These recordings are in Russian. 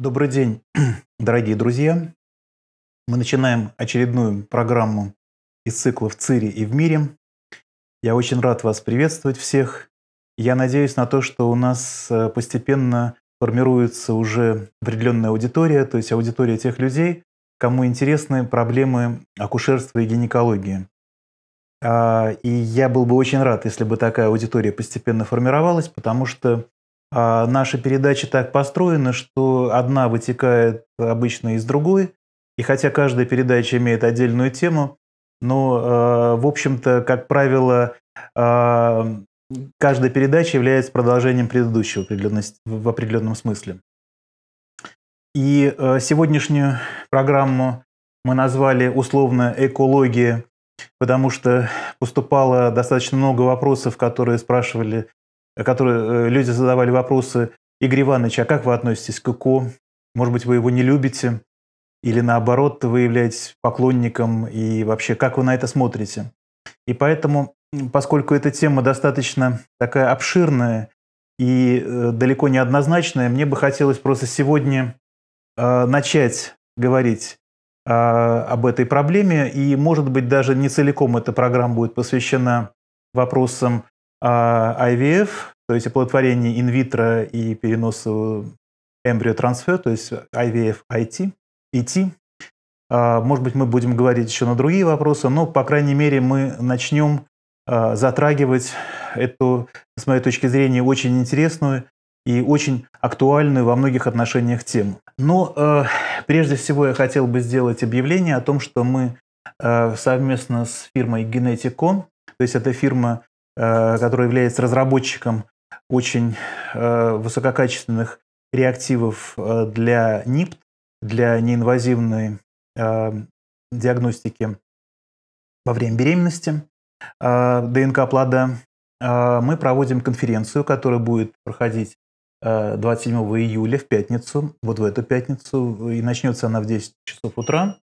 Добрый день, дорогие друзья. Мы начинаем очередную программу из цикла «В Цире и в мире». Я очень рад вас приветствовать всех. Я надеюсь на то, что у нас э, постепенно формируется уже определенная аудитория, то есть аудитория тех людей, кому интересны проблемы акушерства и гинекологии. А, и я был бы очень рад, если бы такая аудитория постепенно формировалась, потому что а наши передачи так построены, что одна вытекает обычно из другой. И хотя каждая передача имеет отдельную тему, но, э, в общем-то, как правило, а, каждая передача является продолжением предыдущего в определенном смысле. И э, сегодняшнюю программу мы назвали условно «Экология», потому что поступало достаточно много вопросов, которые спрашивали которые э, люди задавали вопросы, Игорь Иванович, а как вы относитесь к ИКО? Может быть, вы его не любите? Или наоборот, вы являетесь поклонником? И вообще, как вы на это смотрите? И поэтому, поскольку эта тема достаточно такая обширная и э, далеко не однозначная, мне бы хотелось просто сегодня э, начать говорить а, об этой проблеме. И, может быть, даже не целиком эта программа будет посвящена вопросам а IVF, то есть оплодотворение инвитро и перенос эмбриотрансфер, то есть IVF, IT, IT. E а, может быть, мы будем говорить еще на другие вопросы, но, по крайней мере, мы начнем а, затрагивать эту, с моей точки зрения, очень интересную и очень актуальную во многих отношениях тему. Но а, прежде всего я хотел бы сделать объявление о том, что мы совместно с фирмой Geneticon, то есть это фирма Э, который является разработчиком очень э, высококачественных реактивов э, для НИПТ, для неинвазивной диагностики во время беременности ДНК плода. Мы проводим конференцию, которая будет проходить 27 июля в пятницу, вот в эту пятницу, и начнется она в 10 часов утра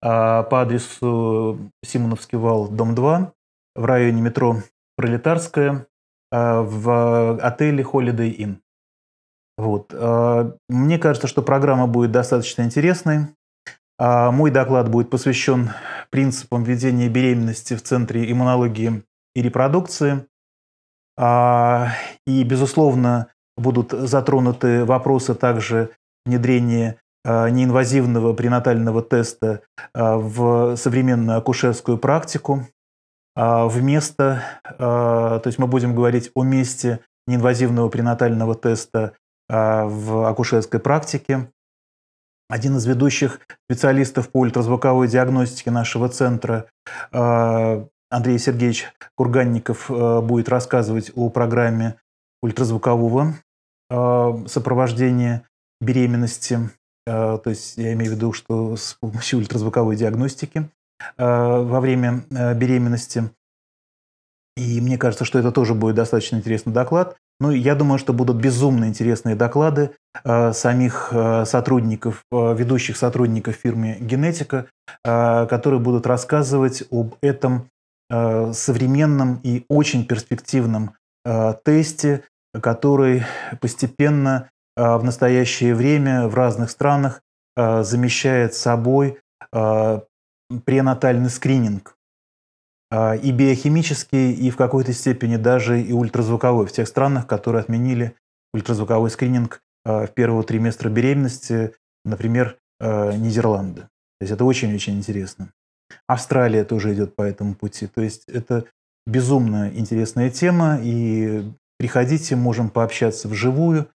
по адресу Симоновский вал, дом 2, в районе метро пролетарская э, в э, отеле Holiday Inn. Вот. Э, мне кажется, что программа будет достаточно интересной. Мой доклад будет посвящен принципам ведения беременности в Центре иммунологии и репродукции. И, безусловно, будут затронуты вопросы также внедрения неинвазивного пренатального теста в современную акушерскую практику. А, вместо, а, то есть мы будем говорить о месте неинвазивного пренатального теста а, в акушерской практике. Один из ведущих специалистов по ультразвуковой диагностике нашего центра Андрей Сергеевич Курганников будет рассказывать о программе ультразвукового сопровождения беременности. То есть я имею в виду, что с помощью ультразвуковой диагностики. Э, во время э, беременности. И мне кажется, что это тоже будет достаточно интересный доклад. Ну, я думаю, что будут безумно интересные доклады э, самих э, сотрудников, э, ведущих сотрудников фирмы «Генетика», э, которые будут рассказывать об этом э, современном и очень перспективном э, тесте, который постепенно э, в настоящее время в разных странах э, замещает собой э, пренатальный скрининг а, и биохимический, и в какой-то степени даже и ультразвуковой. В тех странах, которые отменили ультразвуковой скрининг а, в первого триместра беременности, например, а, Нидерланды. То есть это очень-очень интересно. Австралия тоже идет по этому пути. То есть это безумно интересная тема, и приходите, можем пообщаться вживую.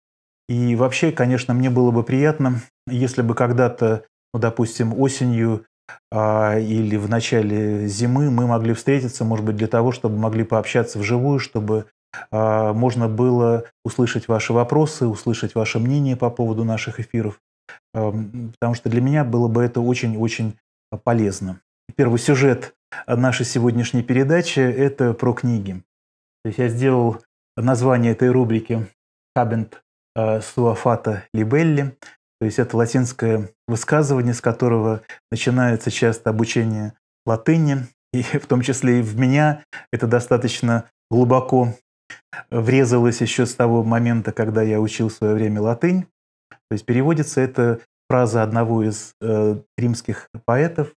И вообще, конечно, мне было бы приятно, если бы когда-то, ну, допустим, осенью а, или в начале зимы мы могли встретиться, может быть, для того, чтобы могли пообщаться вживую, чтобы а, можно было услышать ваши вопросы, услышать ваше мнение по поводу наших эфиров, потому что для меня было бы это очень-очень полезно. Первый сюжет нашей сегодняшней передачи – это про книги. То есть я сделал название этой рубрики «Хабент э, Суафата Либелли», то есть это латинское высказывание, с которого начинается часто обучение латыни, и в том числе и в меня это достаточно глубоко врезалось еще с того момента, когда я учил в свое время латынь. То есть переводится это фраза одного из э, римских поэтов,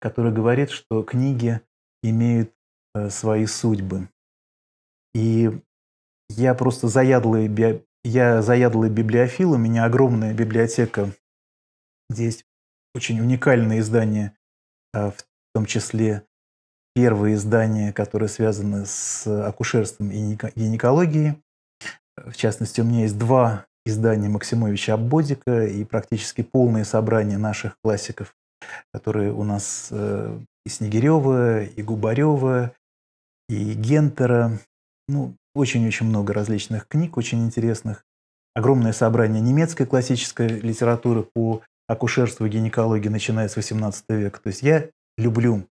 который говорит, что книги имеют э, свои судьбы. И я просто заядлый я заядлый библиофил, у меня огромная библиотека, Здесь очень уникальные издания, а, в том числе первые издания, которые связаны с акушерством и гинекологией. В частности, у меня есть два издания Максимовича Абодика и практически полные собрания наших классиков, которые у нас э, и Снегирева, и Губарева, и Гентера. Ну, очень-очень много различных книг, очень интересных. Огромное собрание немецкой классической литературы по акушерству и гинекологии, начиная с XVIII века. То есть я люблю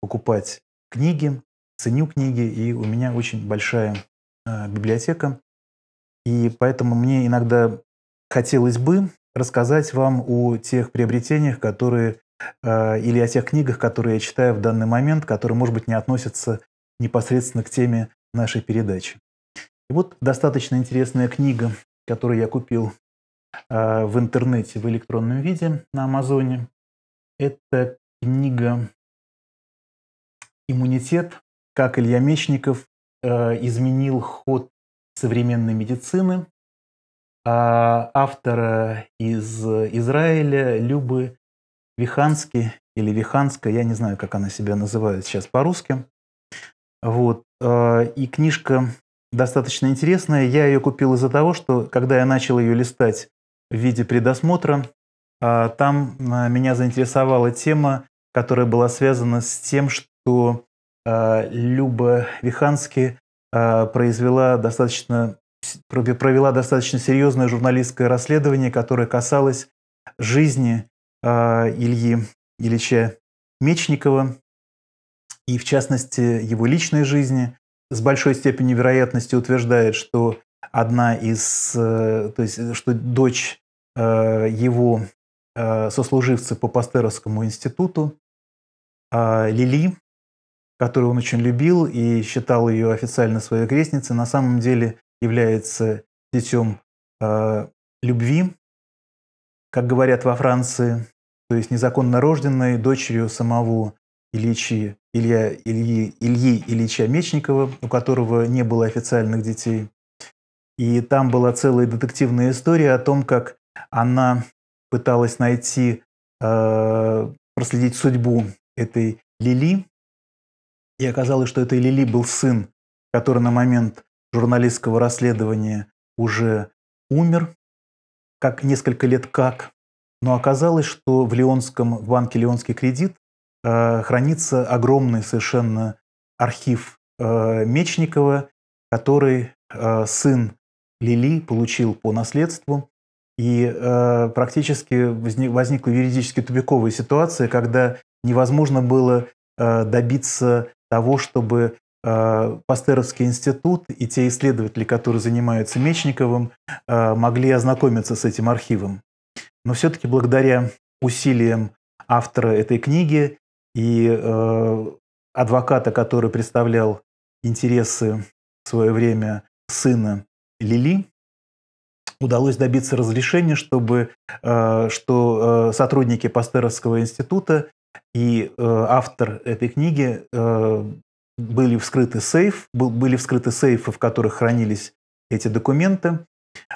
покупать книги, ценю книги, и у меня очень большая э, библиотека. И поэтому мне иногда хотелось бы рассказать вам о тех приобретениях, которые э, или о тех книгах, которые я читаю в данный момент, которые, может быть, не относятся непосредственно к теме нашей передачи. И вот достаточно интересная книга, которую я купил э, в интернете в электронном виде на Амазоне. Это книга «Иммунитет. Как Илья Мечников э, изменил ход современной медицины» а автора из Израиля Любы Вихански или Виханская, я не знаю, как она себя называет сейчас по-русски. Вот. Э, и книжка достаточно интересная. Я ее купил из-за того, что когда я начал ее листать в виде предосмотра, а, там а, меня заинтересовала тема, которая была связана с тем, что а, Люба Вихански произвела достаточно, провела достаточно серьезное журналистское расследование, которое касалось жизни Ильи Ильича Мечникова и, в частности, его личной жизни с большой степенью вероятности утверждает, что одна из, э, то есть, что дочь э, его э, сослуживца по Пастеровскому институту, Лили, которую он очень любил и считал ее официально своей крестницей, на самом деле является детем любви, как говорят во Франции, то есть незаконно рожденной дочерью самого Ильичи, Илья, Ильи, Ильи Ильича Мечникова, у которого не было официальных детей. И там была целая детективная история о том, как она пыталась найти, э, проследить судьбу этой Лили. И оказалось, что этой Лили был сын, который на момент журналистского расследования уже умер, как несколько лет как. Но оказалось, что в Леонском в банке «Леонский кредит» Э, хранится огромный совершенно архив э, Мечникова, который э, сын Лили получил по наследству. И практически возникла юридически тупиковая ситуация, когда невозможно было добиться того, чтобы Пастеровский институт и те исследователи, которые занимаются Мечниковым, могли ознакомиться с этим архивом. Но все-таки благодаря усилиям автора этой книги и э, адвоката, который представлял интересы в свое время сына Лили, удалось добиться разрешения, чтобы э, что э, сотрудники Пастеровского института и э, автор этой книги э, были вскрыты сейф, был, были вскрыты сейфы, в которых хранились эти документы.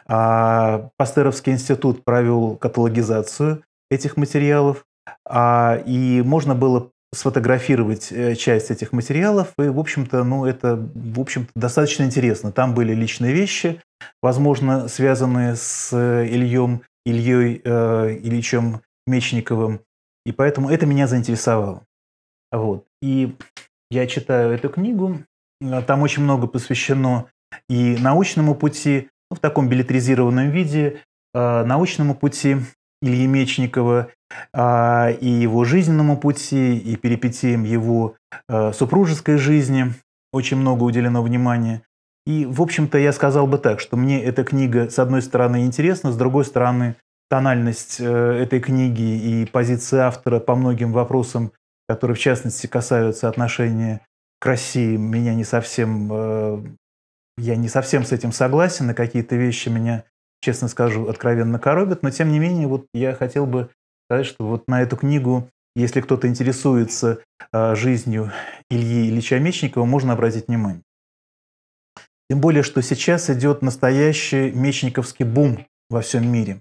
А Пастеровский институт провел каталогизацию этих материалов а, и можно было сфотографировать э, часть этих материалов. И, в общем-то, ну, это, в общем-то, достаточно интересно. Там были личные вещи, возможно, связанные с э, Ильем, Ильей э, Ильичем Мечниковым. И поэтому это меня заинтересовало. Вот. И я читаю эту книгу. Э, там очень много посвящено и научному пути, ну, в таком билетризированном виде, э, научному пути Ильи Мечникова а, и его жизненному пути, и перипетиям его э, супружеской жизни. Очень много уделено внимания. И, в общем-то, я сказал бы так, что мне эта книга, с одной стороны, интересна, с другой стороны, тональность э, этой книги и позиция автора по многим вопросам, которые, в частности, касаются отношения к России, меня не совсем... Э, я не совсем с этим согласен, и какие-то вещи меня, честно скажу, откровенно коробят, но, тем не менее, вот я хотел бы сказать, что вот на эту книгу, если кто-то интересуется а, жизнью Ильи Ильича Мечникова, можно обратить внимание. Тем более, что сейчас идет настоящий мечниковский бум во всем мире.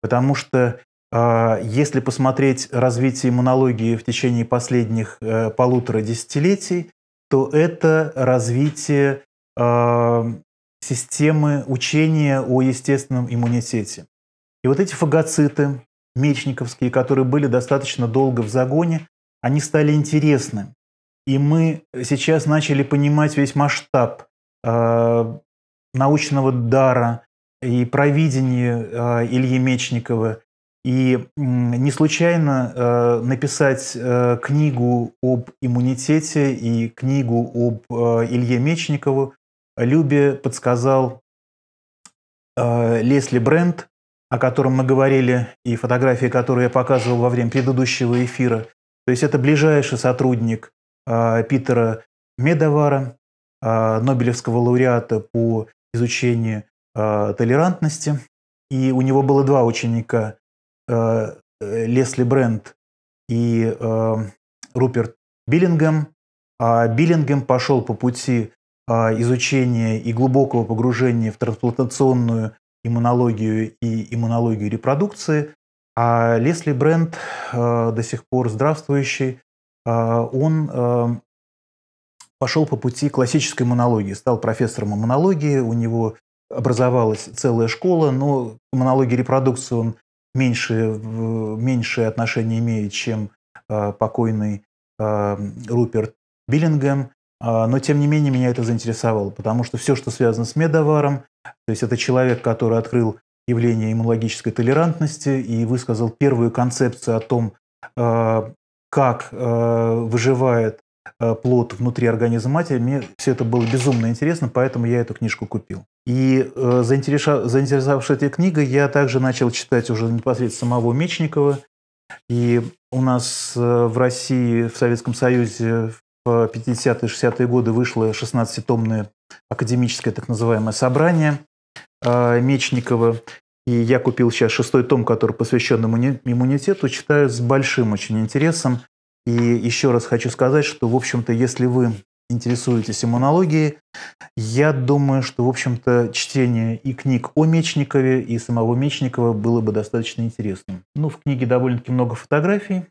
Потому что а, если посмотреть развитие иммунологии в течение последних э, полутора десятилетий, то это развитие а, системы учения о естественном иммунитете. И вот эти фагоциты, мечниковские, которые были достаточно долго в загоне, они стали интересны. И мы сейчас начали понимать весь масштаб э, научного дара и провидения э, Ильи Мечникова. И э, не случайно э, написать э, книгу об иммунитете и книгу об э, Илье Мечникову Любе подсказал э, Лесли Брент – о котором мы говорили, и фотографии, которые я показывал во время предыдущего эфира. То есть это ближайший сотрудник э, Питера Медовара, э, Нобелевского лауреата по изучению э, толерантности. И у него было два ученика, э, Лесли Брент и э, Руперт Биллингем. А Биллингем пошел по пути э, изучения и глубокого погружения в трансплантационную иммунологию и иммунологию репродукции. А Лесли Брент, э, до сих пор здравствующий, э, он э, пошел по пути классической иммунологии, стал профессором иммунологии, у него образовалась целая школа, но к иммунологии репродукции он меньше, меньшее отношение имеет, чем покойный Руперт Биллингем. А, но, тем не менее, меня это заинтересовало, потому что все, что связано с медоваром, то есть это человек, который открыл явление иммунологической толерантности и высказал первую концепцию о том, э, как э, выживает э, плод внутри организма матери. Мне все это было безумно интересно, поэтому я эту книжку купил. И заинтересовавшись этой книгой, я также начал читать уже непосредственно самого Мечникова. И у нас в России, в Советском Союзе в 50-е, 60-е годы вышло 16-томное академическое так называемое собрание э, Мечникова. И я купил сейчас шестой том, который посвящен иммунитету, читаю с большим очень интересом. И еще раз хочу сказать, что, в общем-то, если вы интересуетесь иммунологией, я думаю, что, в общем-то, чтение и книг о Мечникове, и самого Мечникова было бы достаточно интересным. Ну, в книге довольно-таки много фотографий,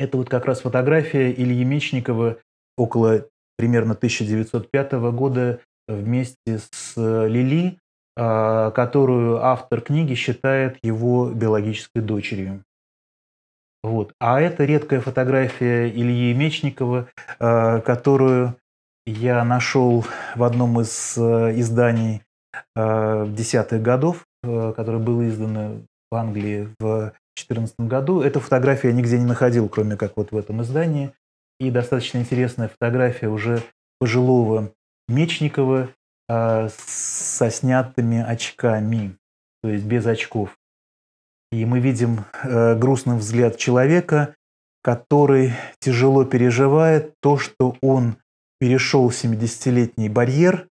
это вот как раз фотография Ильи Мечникова около примерно 1905 года вместе с Лили, а, которую автор книги считает его биологической дочерью. Вот. А это редкая фотография Ильи Мечникова, а, которую я нашел в одном из а, изданий десятых годов, которое было издано в Англии в 2014 году. Эту фотографию я нигде не находил, кроме как вот в этом издании. И достаточно интересная фотография уже пожилого Мечникова э, со снятыми очками, то есть без очков. И мы видим э, грустный взгляд человека, который тяжело переживает то, что он перешел 70-летний барьер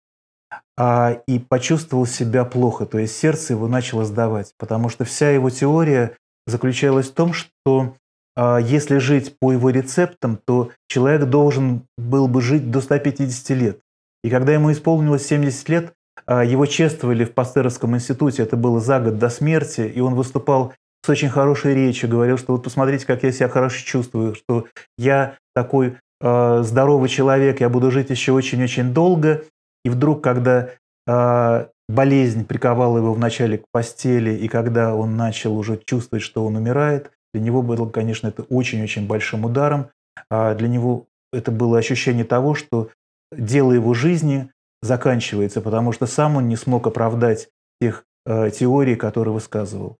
э, и почувствовал себя плохо, то есть сердце его начало сдавать, потому что вся его теория заключалась в том, что а, если жить по его рецептам, то человек должен был бы жить до 150 лет. И когда ему исполнилось 70 лет, а, его чествовали в Пастеровском институте, это было за год до смерти, и он выступал с очень хорошей речью, говорил, что вот посмотрите, как я себя хорошо чувствую, что я такой э, здоровый человек, я буду жить еще очень-очень долго. И вдруг, когда болезнь приковала его вначале к постели, и когда он начал уже чувствовать, что он умирает, для него было, конечно, это очень-очень большим ударом. А для него это было ощущение того, что дело его жизни заканчивается, потому что сам он не смог оправдать тех э, теорий, которые высказывал.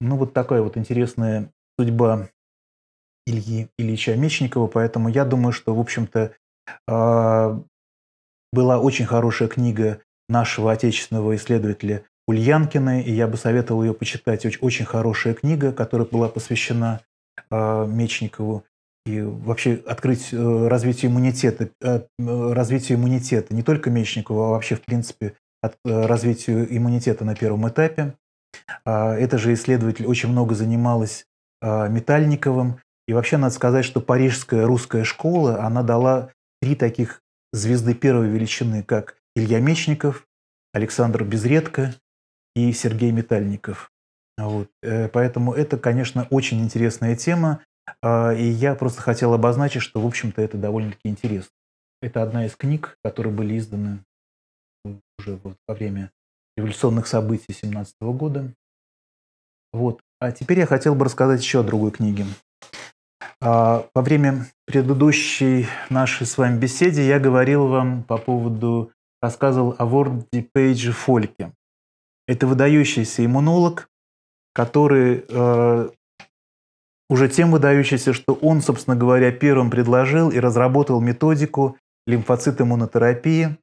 Ну, вот такая вот интересная судьба Ильи Ильича Мечникова, поэтому я думаю, что, в общем-то, э, была очень хорошая книга нашего отечественного исследователя Ульянкина и я бы советовал ее почитать. Очень, очень хорошая книга, которая была посвящена э, Мечникову и вообще открыть э, развитие иммунитета, э, развитие иммунитета не только Мечникова, а вообще, в принципе, от, э, развитию иммунитета на первом этапе. Э, это же исследователь очень много занималась э, Метальниковым. И вообще надо сказать, что парижская русская школа, она дала три таких звезды первой величины, как Илья Мечников, Александр Безредко и Сергей Метальников. Вот. Э, поэтому это, конечно, очень интересная тема. А, и я просто хотел обозначить, что, в общем-то, это довольно-таки интересно. Это одна из книг, которые были изданы уже вот во время революционных событий 17 года. Вот. А теперь я хотел бы рассказать еще о другой книге. А, во время предыдущей нашей с вами беседы я говорил вам по поводу рассказывал о Ворде Пейдже Фольке. Это выдающийся иммунолог, который э, уже тем выдающийся, что он, собственно говоря, первым предложил и разработал методику лимфоцит иммунотерапии,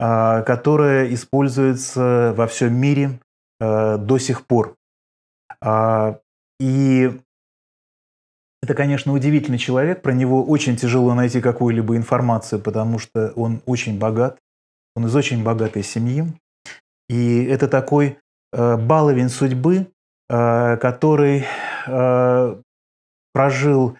э, которая используется во всем мире э, до сих пор. Э, и это, конечно, удивительный человек, про него очень тяжело найти какую-либо информацию, потому что он очень богат, он из очень богатой семьи. И это такой э, баловень судьбы, э, который э, прожил.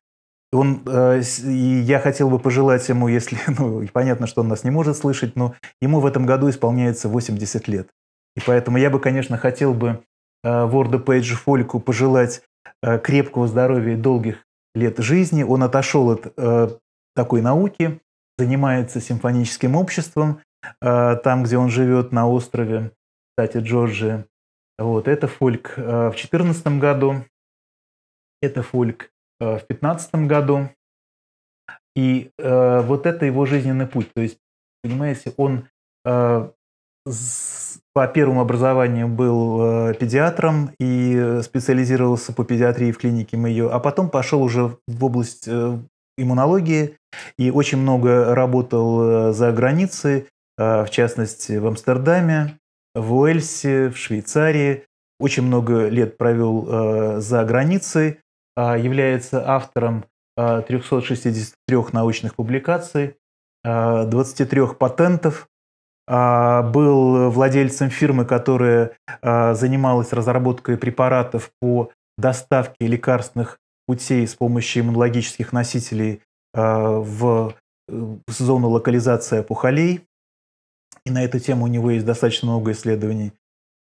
Он, э, и я хотел бы пожелать ему, если, ну, понятно, что он нас не может слышать, но ему в этом году исполняется 80 лет. И поэтому я бы, конечно, хотел бы э, Ворду Пейджу Фольку пожелать э, крепкого здоровья и долгих лет жизни. Он отошел от э, такой науки, занимается симфоническим обществом, Э, там, где он живет, на острове, кстати, Джорджии. Вот, это фольк э, в 2014 году, это фольк э, в 2015 году. И э, вот это его жизненный путь. То есть, понимаете, он э, с, по первому образованию был э, педиатром и специализировался по педиатрии в клинике Мэйо, а потом пошел уже в область э, иммунологии и очень много работал за границей, Э, в частности, в Амстердаме, в Уэльсе, в Швейцарии. Очень много лет провел э, за границей, а является автором 363 э, научных публикаций, 23 патентов, а, был владельцем фирмы, которая занималась разработкой препаратов по доставке лекарственных путей с помощью иммунологических носителей в зону локализации опухолей и на эту тему у него есть достаточно много исследований.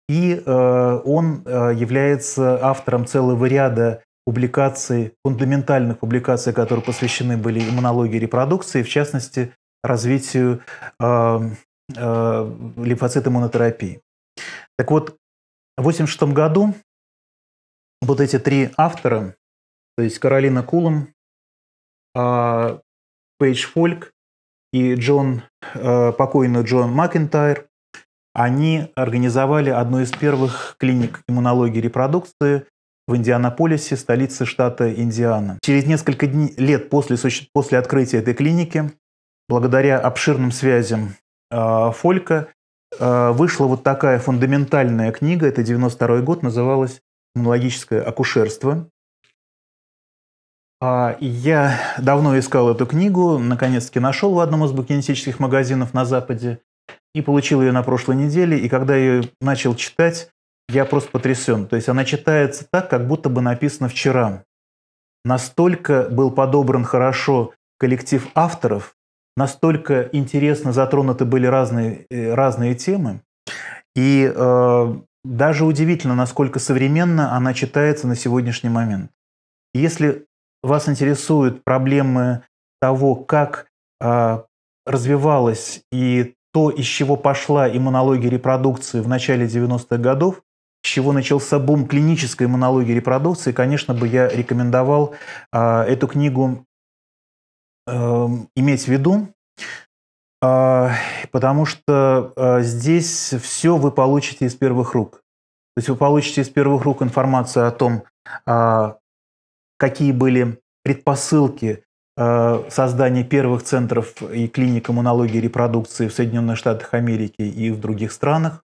И э, он э, является автором целого ряда публикаций, фундаментальных публикаций, которые посвящены были иммунологии репродукции, в частности, развитию э, э, лимфоцит иммунотерапии. Так вот, в 1986 году вот эти три автора, то есть Каролина Кулом, э, Пейдж Фольк и Джон, э, покойный Джон Макентайр, они организовали одну из первых клиник иммунологии и репродукции в Индианаполисе, столице штата Индиана. Через несколько дней, лет после, после открытия этой клиники, благодаря обширным связям э, Фолька, э, вышла вот такая фундаментальная книга, это 92 год, называлась «Иммунологическое акушерство». А, я давно искал эту книгу, наконец-таки нашел в одном из букинистических магазинов на Западе и получил ее на прошлой неделе. И когда ее начал читать, я просто потрясен. То есть она читается так, как будто бы написано вчера. Настолько был подобран хорошо коллектив авторов, настолько интересно затронуты были разные, э, разные темы. И э, даже удивительно, насколько современно она читается на сегодняшний момент. Если вас интересуют проблемы того, как э, а, развивалась и то, из чего пошла иммунология репродукции в начале 90-х годов, с чего начался бум клинической иммунологии репродукции, конечно бы я рекомендовал э, эту книгу э, иметь в виду, э, потому что э, здесь все вы получите из первых рук. То есть вы получите из первых рук информацию о том, какие были предпосылки э, создания первых центров и клиник иммунологии и репродукции в Соединенных Штатах Америки и в других странах.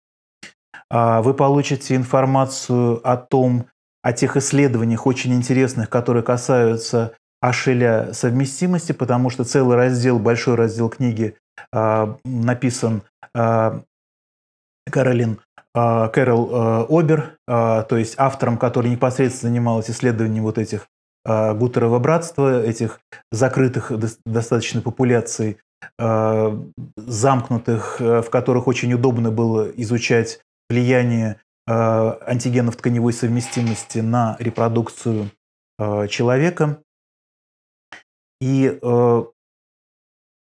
А, вы получите информацию о том, о тех исследованиях очень интересных, которые касаются Ашеля совместимости, потому что целый раздел, большой раздел книги э, написан э, Каролин Кэрол Обер, то есть автором, который непосредственно занимался исследованием вот этих а, гутерово братство, этих закрытых достаточно популяций, а, замкнутых, э, в которых очень удобно было изучать влияние а, антигенов тканевой совместимости на репродукцию человека. И э,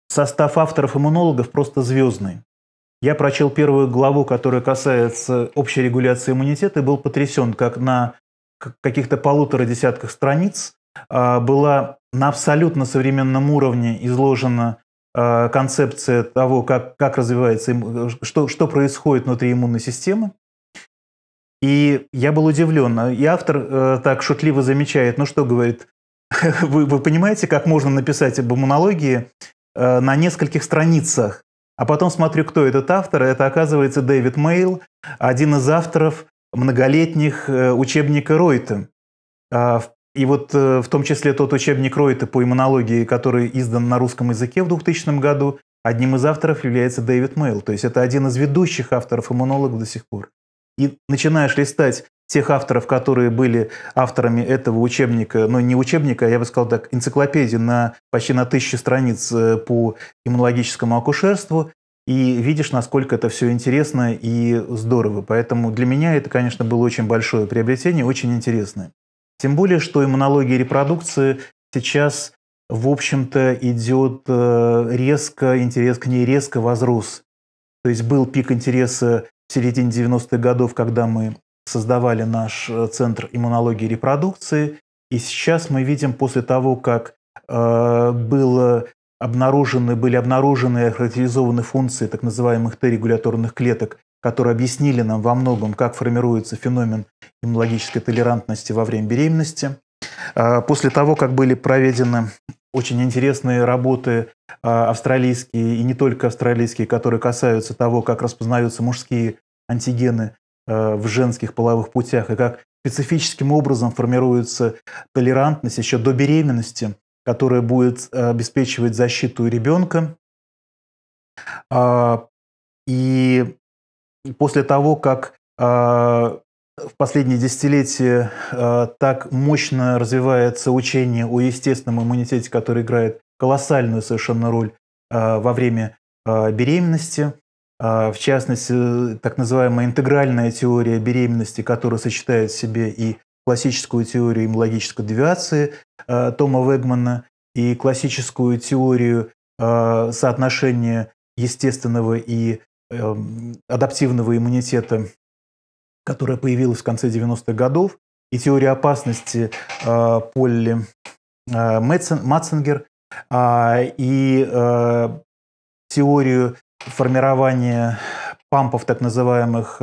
состав авторов-иммунологов просто звездный. Я прочел первую главу, которая касается общей регуляции иммунитета, и был потрясен, как на каких-то полутора десятках страниц а, была на абсолютно современном уровне изложена а, концепция того, как, как развивается, э, что, что происходит внутри иммунной системы. И я был удивлен. И автор э, так шутливо замечает, ну что, говорит, вы, вы понимаете, как можно написать об иммунологии э, на нескольких страницах? А потом смотрю, кто этот автор. Это оказывается Дэвид Мейл, один из авторов многолетних э, учебника Ройта. А, и вот э, в том числе тот учебник Ройта по иммунологии, который издан на русском языке в 2000 году, одним из авторов является Дэвид Мейл. То есть это один из ведущих авторов иммунологов до сих пор. И начинаешь листать тех авторов, которые были авторами этого учебника, ну не учебника, а я бы сказал так, энциклопедии на почти на тысячи страниц э, по иммунологическому акушерству, и видишь, насколько это все интересно и здорово. Поэтому для меня это, конечно, было очень большое приобретение, очень интересное. Тем более, что иммунология репродукции сейчас, в общем-то, идет э, резко, интерес к ней резко возрос. То есть был пик интереса в середине 90-х годов, когда мы создавали наш э, Центр иммунологии и репродукции. И сейчас мы видим после того, как э, было обнаружены, были обнаружены и охарактеризованы функции так называемых Т-регуляторных клеток, которые объяснили нам во многом, как формируется феномен иммунологической толерантности во время беременности. А, после того, как были проведены очень интересные работы а, австралийские и не только австралийские, которые касаются того, как распознаются мужские антигены а, в женских половых путях и как специфическим образом формируется толерантность еще до беременности которая будет э, обеспечивать защиту ребенка. А, и после того, как а, в последние десятилетия э, так мощно развивается учение о естественном иммунитете, который играет колоссальную совершенно роль э, во время беременности. В частности, так называемая интегральная теория беременности, которая сочетает в себе и классическую теорию иммунологической девиации, Э, Тома Вегмана и классическую теорию э, соотношения естественного и эм, адаптивного иммунитета, которая появилась в конце 90-х годов, и теорию опасности э, Полли Матцингер, а, и теорию формирования пампов так называемых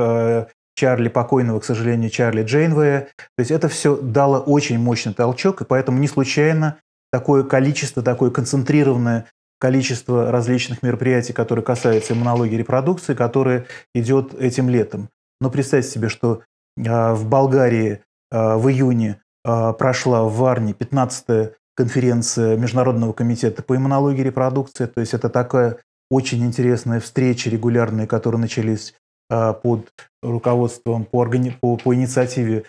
Чарли покойного, к сожалению, Чарли Джейнвея. То есть это все дало очень мощный толчок, и поэтому не случайно такое количество, такое концентрированное количество различных мероприятий, которые касаются иммунологии репродукции, которые идет этим летом. Но представьте себе, что а, в Болгарии а, в июне а, прошла в Варне 15-я конференция Международного комитета по иммунологии репродукции. То есть это такая очень интересная встреча регулярные, которые начались а, под руководством, по, органи... по, по инициативе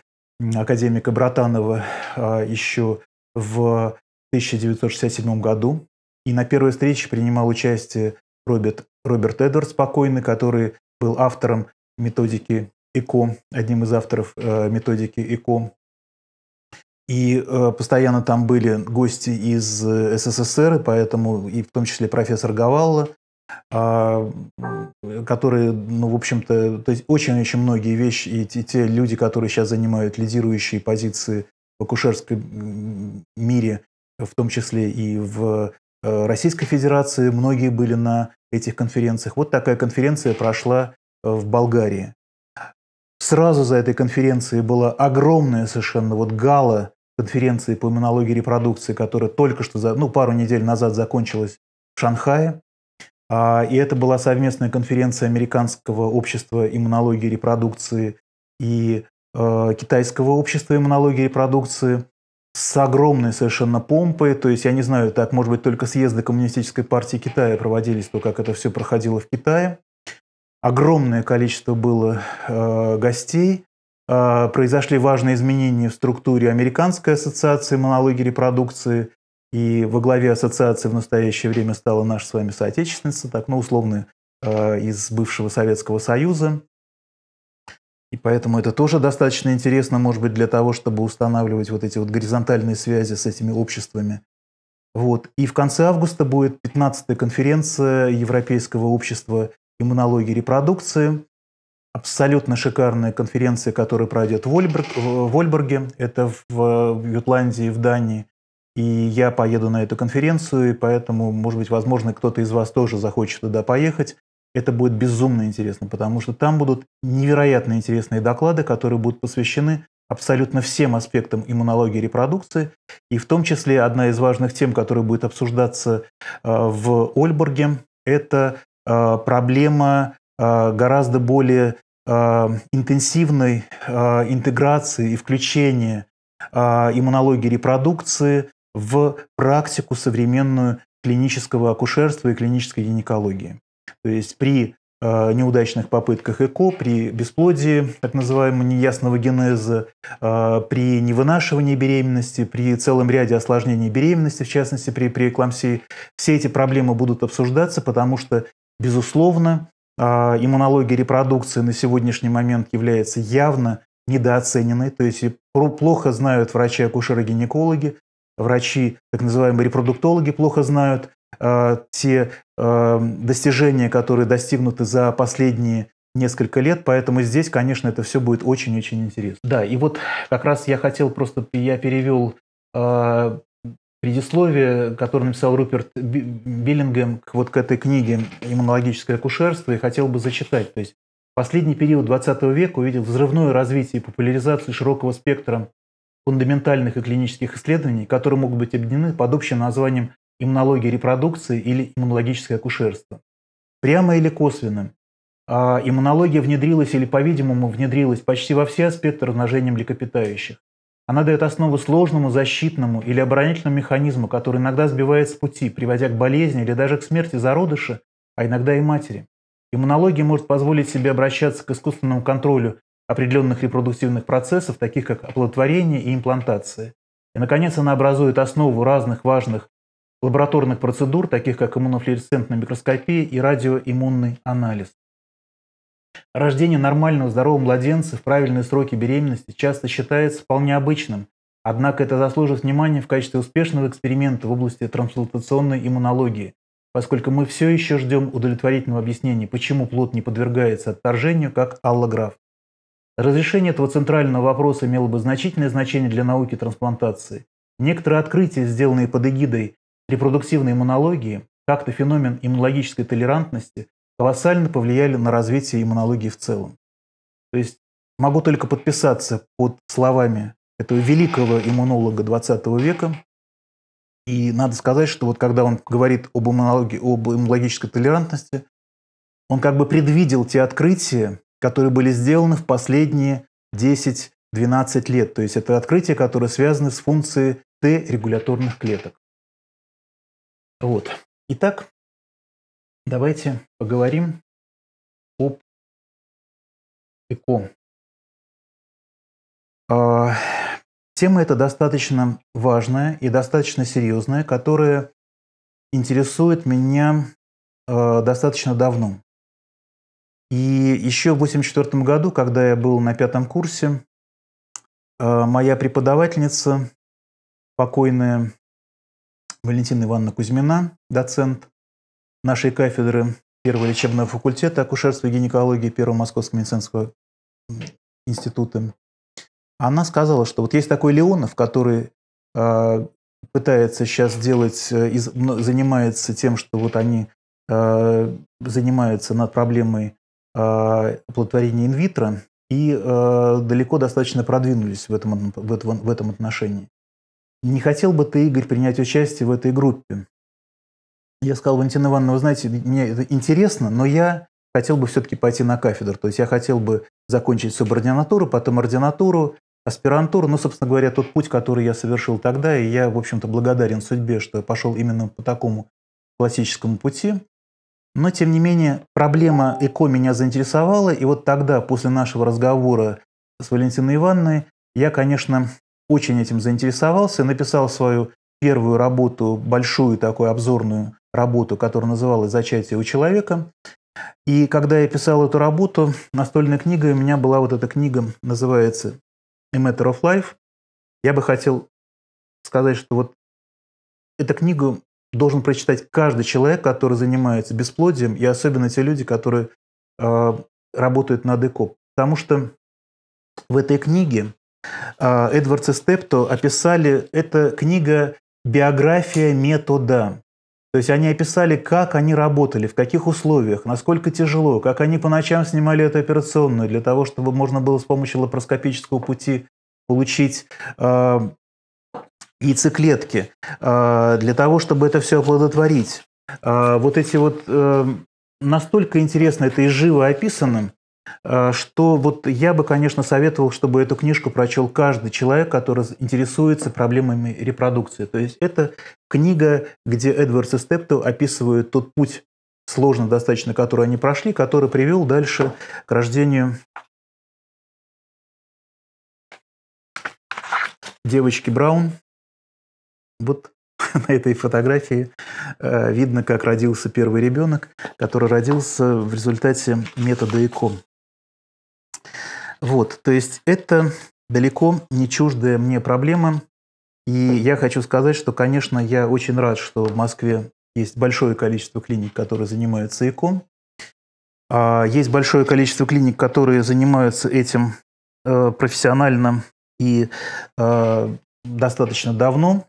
академика Братанова а, еще в 1967 году. И на первой встрече принимал участие Роберт, Роберт Эдвардс покойный, который был автором методики ЭКО, одним из авторов э, методики ЭКО. И э, постоянно там были гости из э, СССР, поэтому и в том числе профессор Гавалла, а, которые, ну, в общем-то, то есть очень-очень многие вещи, и те, те люди, которые сейчас занимают лидирующие позиции в акушерском мире, в том числе и в э, Российской Федерации, многие были на этих конференциях. Вот такая конференция прошла э, в Болгарии. Сразу за этой конференцией была огромная совершенно вот гала конференции по иммунологии репродукции, которая только что, за, ну, пару недель назад закончилась в Шанхае. А, и это была совместная конференция Американского общества иммунологии и репродукции и э, Китайского общества иммунологии и репродукции с огромной совершенно помпой. То есть, я не знаю, так, может быть, только съезды Коммунистической партии Китая проводились, то, как это все проходило в Китае. Огромное количество было э, гостей. Э, произошли важные изменения в структуре Американской ассоциации иммунологии и репродукции. И во главе ассоциации в настоящее время стала наша с вами соотечественница, так, ну, условно, э, из бывшего Советского Союза. И поэтому это тоже достаточно интересно, может быть, для того, чтобы устанавливать вот эти вот горизонтальные связи с этими обществами. Вот. И в конце августа будет 15-я конференция Европейского общества иммунологии и репродукции. Абсолютно шикарная конференция, которая пройдет в, Вольберг, в Вольберге. Это в э, Ютландии, в Дании. И я поеду на эту конференцию, и поэтому, может быть, возможно, кто-то из вас тоже захочет туда поехать. Это будет безумно интересно, потому что там будут невероятно интересные доклады, которые будут посвящены абсолютно всем аспектам иммунологии и репродукции. И в том числе одна из важных тем, которая будет обсуждаться э, в Ольборге, это э, проблема э, гораздо более интенсивной интеграции и включения иммунологии репродукции в практику современную клинического акушерства и клинической гинекологии. То есть при э, неудачных попытках ЭКО, при бесплодии, так называемого неясного генеза, э, при невынашивании беременности, при целом ряде осложнений беременности, в частности при преэклампсии, все эти проблемы будут обсуждаться, потому что, безусловно, э, иммунология репродукции на сегодняшний момент является явно недооцененной, то есть плохо знают врачи-акушеры-гинекологи, врачи, так называемые репродуктологи, плохо знают э, те э, достижения, которые достигнуты за последние несколько лет, поэтому здесь, конечно, это все будет очень-очень интересно. Да, и вот как раз я хотел просто, я перевел э, предисловие, которое написал Руперт Биллингем к, вот к этой книге «Иммунологическое акушерство», и хотел бы зачитать. То есть последний период XX века увидел взрывное развитие и популяризацию широкого спектра фундаментальных и клинических исследований, которые могут быть объединены под общим названием иммунология репродукции или иммунологическое акушерство. Прямо или косвенно. А иммунология внедрилась или, по-видимому, внедрилась почти во все аспекты размножения млекопитающих. Она дает основу сложному защитному или оборонительному механизму, который иногда сбивает с пути, приводя к болезни или даже к смерти зародыша, а иногда и матери. Иммунология может позволить себе обращаться к искусственному контролю определенных репродуктивных процессов, таких как оплодотворение и имплантация. И, наконец, она образует основу разных важных лабораторных процедур, таких как иммунофлюоресцентная микроскопия и радиоиммунный анализ. Рождение нормального здорового младенца в правильные сроки беременности часто считается вполне обычным, однако это заслуживает внимания в качестве успешного эксперимента в области трансплантационной иммунологии, поскольку мы все еще ждем удовлетворительного объяснения, почему плод не подвергается отторжению как аллограф. Разрешение этого центрального вопроса имело бы значительное значение для науки трансплантации. Некоторые открытия, сделанные под эгидой репродуктивной иммунологии, как-то феномен иммунологической толерантности, колоссально повлияли на развитие иммунологии в целом. То есть могу только подписаться под словами этого великого иммунолога 20 века. И надо сказать, что вот когда он говорит об, иммунологии, об иммунологической толерантности, он как бы предвидел те открытия, которые были сделаны в последние 10-12 лет. То есть это открытия, которые связаны с функцией Т регуляторных клеток. Вот. Итак, давайте поговорим об ЭКО. А, тема эта достаточно важная и достаточно серьезная, которая интересует меня а, достаточно давно. И еще в 1984 году, когда я был на пятом курсе, э, моя преподавательница, покойная Валентина Ивановна Кузьмина, доцент нашей кафедры первого лечебного факультета акушерства и гинекологии Первого Московского медицинского института, она сказала, что вот есть такой Леонов, который э, пытается сейчас делать, э, из, занимается тем, что вот они э, занимаются над проблемой Э, оплодотворения инвитро и э, далеко достаточно продвинулись в этом, в, этом, в этом отношении. Не хотел бы ты, Игорь, принять участие в этой группе? Я сказал, Валентина Ивановна, вы знаете, мне это интересно, но я хотел бы все-таки пойти на кафедру. То есть я хотел бы закончить субординатуру, потом ординатуру, аспирантуру. Ну, собственно говоря, тот путь, который я совершил тогда, и я, в общем-то, благодарен судьбе, что я пошел именно по такому классическому пути. Но, тем не менее, проблема ЭКО меня заинтересовала, и вот тогда, после нашего разговора с Валентиной Ивановной, я, конечно, очень этим заинтересовался, написал свою первую работу, большую такую обзорную работу, которая называлась «Зачатие у человека». И когда я писал эту работу, настольная книга у меня была вот эта книга, называется «A Matter of Life». Я бы хотел сказать, что вот эта книга должен прочитать каждый человек, который занимается бесплодием, и особенно те люди, которые э, работают над ЭКО. Потому что в этой книге э, Эдвардс и Степто описали, это книга «Биография метода». То есть они описали, как они работали, в каких условиях, насколько тяжело, как они по ночам снимали эту операционную для того, чтобы можно было с помощью лапароскопического пути получить э, яйцеклетки, а, для того, чтобы это все оплодотворить. А, вот эти вот э, настолько интересно это и живо описано, а, что вот я бы, конечно, советовал, чтобы эту книжку прочел каждый человек, который интересуется проблемами репродукции. То есть это книга, где Эдвардс и Степто описывают тот путь, сложно достаточно, который они прошли, который привел дальше к рождению девочки Браун, вот на этой фотографии э, видно, как родился первый ребенок, который родился в результате метода ЭКОМ. Вот, то есть это далеко не чуждая мне проблема. И я хочу сказать, что, конечно, я очень рад, что в Москве есть большое количество клиник, которые занимаются ЭКОМ. А, есть большое количество клиник, которые занимаются этим э, профессионально и э, достаточно давно.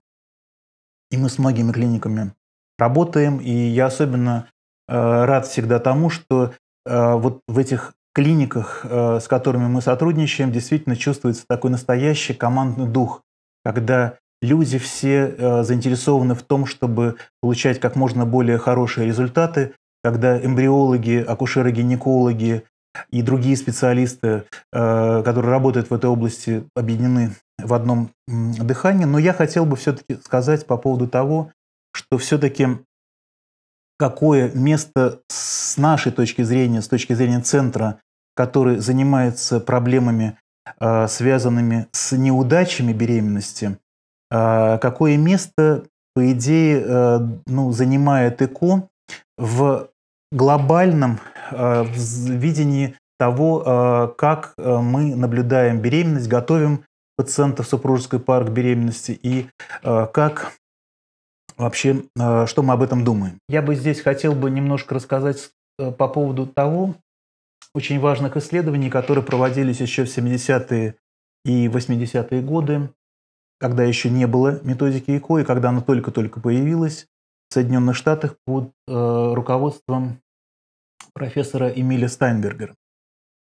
И мы с многими клиниками работаем, и я особенно э, рад всегда тому, что э, вот в этих клиниках, э, с которыми мы сотрудничаем, действительно чувствуется такой настоящий командный дух, когда люди все заинтересованы в том, чтобы получать как можно более хорошие результаты, когда эмбриологи, акушеры-гинекологи и другие специалисты, которые работают в этой области, объединены в одном дыхании, но я хотел бы все-таки сказать по поводу того, что все-таки какое место с нашей точки зрения, с точки зрения центра, который занимается проблемами, а, связанными с неудачами беременности, а, какое место, по идее, э, ну, занимает ЭКО в глобальном а, видении того, как э, мы наблюдаем беременность, готовим пациентов супружеской пары к беременности и э, как вообще, э, что мы об этом думаем. Я бы здесь хотел бы немножко рассказать э, по поводу того, очень важных исследований, которые проводились еще в 70-е и 80-е годы, когда еще не было методики ЭКО, и когда она только-только появилась в Соединенных Штатах под э, руководством профессора Эмиля Стайнбергера.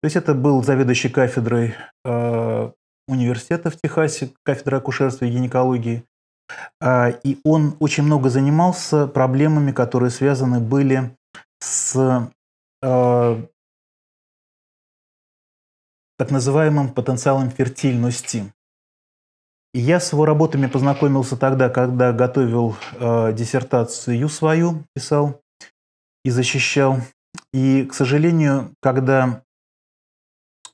То есть это был заведующий кафедрой э, университета в Техасе, кафедра акушерства и гинекологии. А, и он очень много занимался проблемами, которые связаны были с а, так называемым потенциалом фертильности. И я с его работами познакомился тогда, когда готовил а, диссертацию свою, писал и защищал. И, к сожалению, когда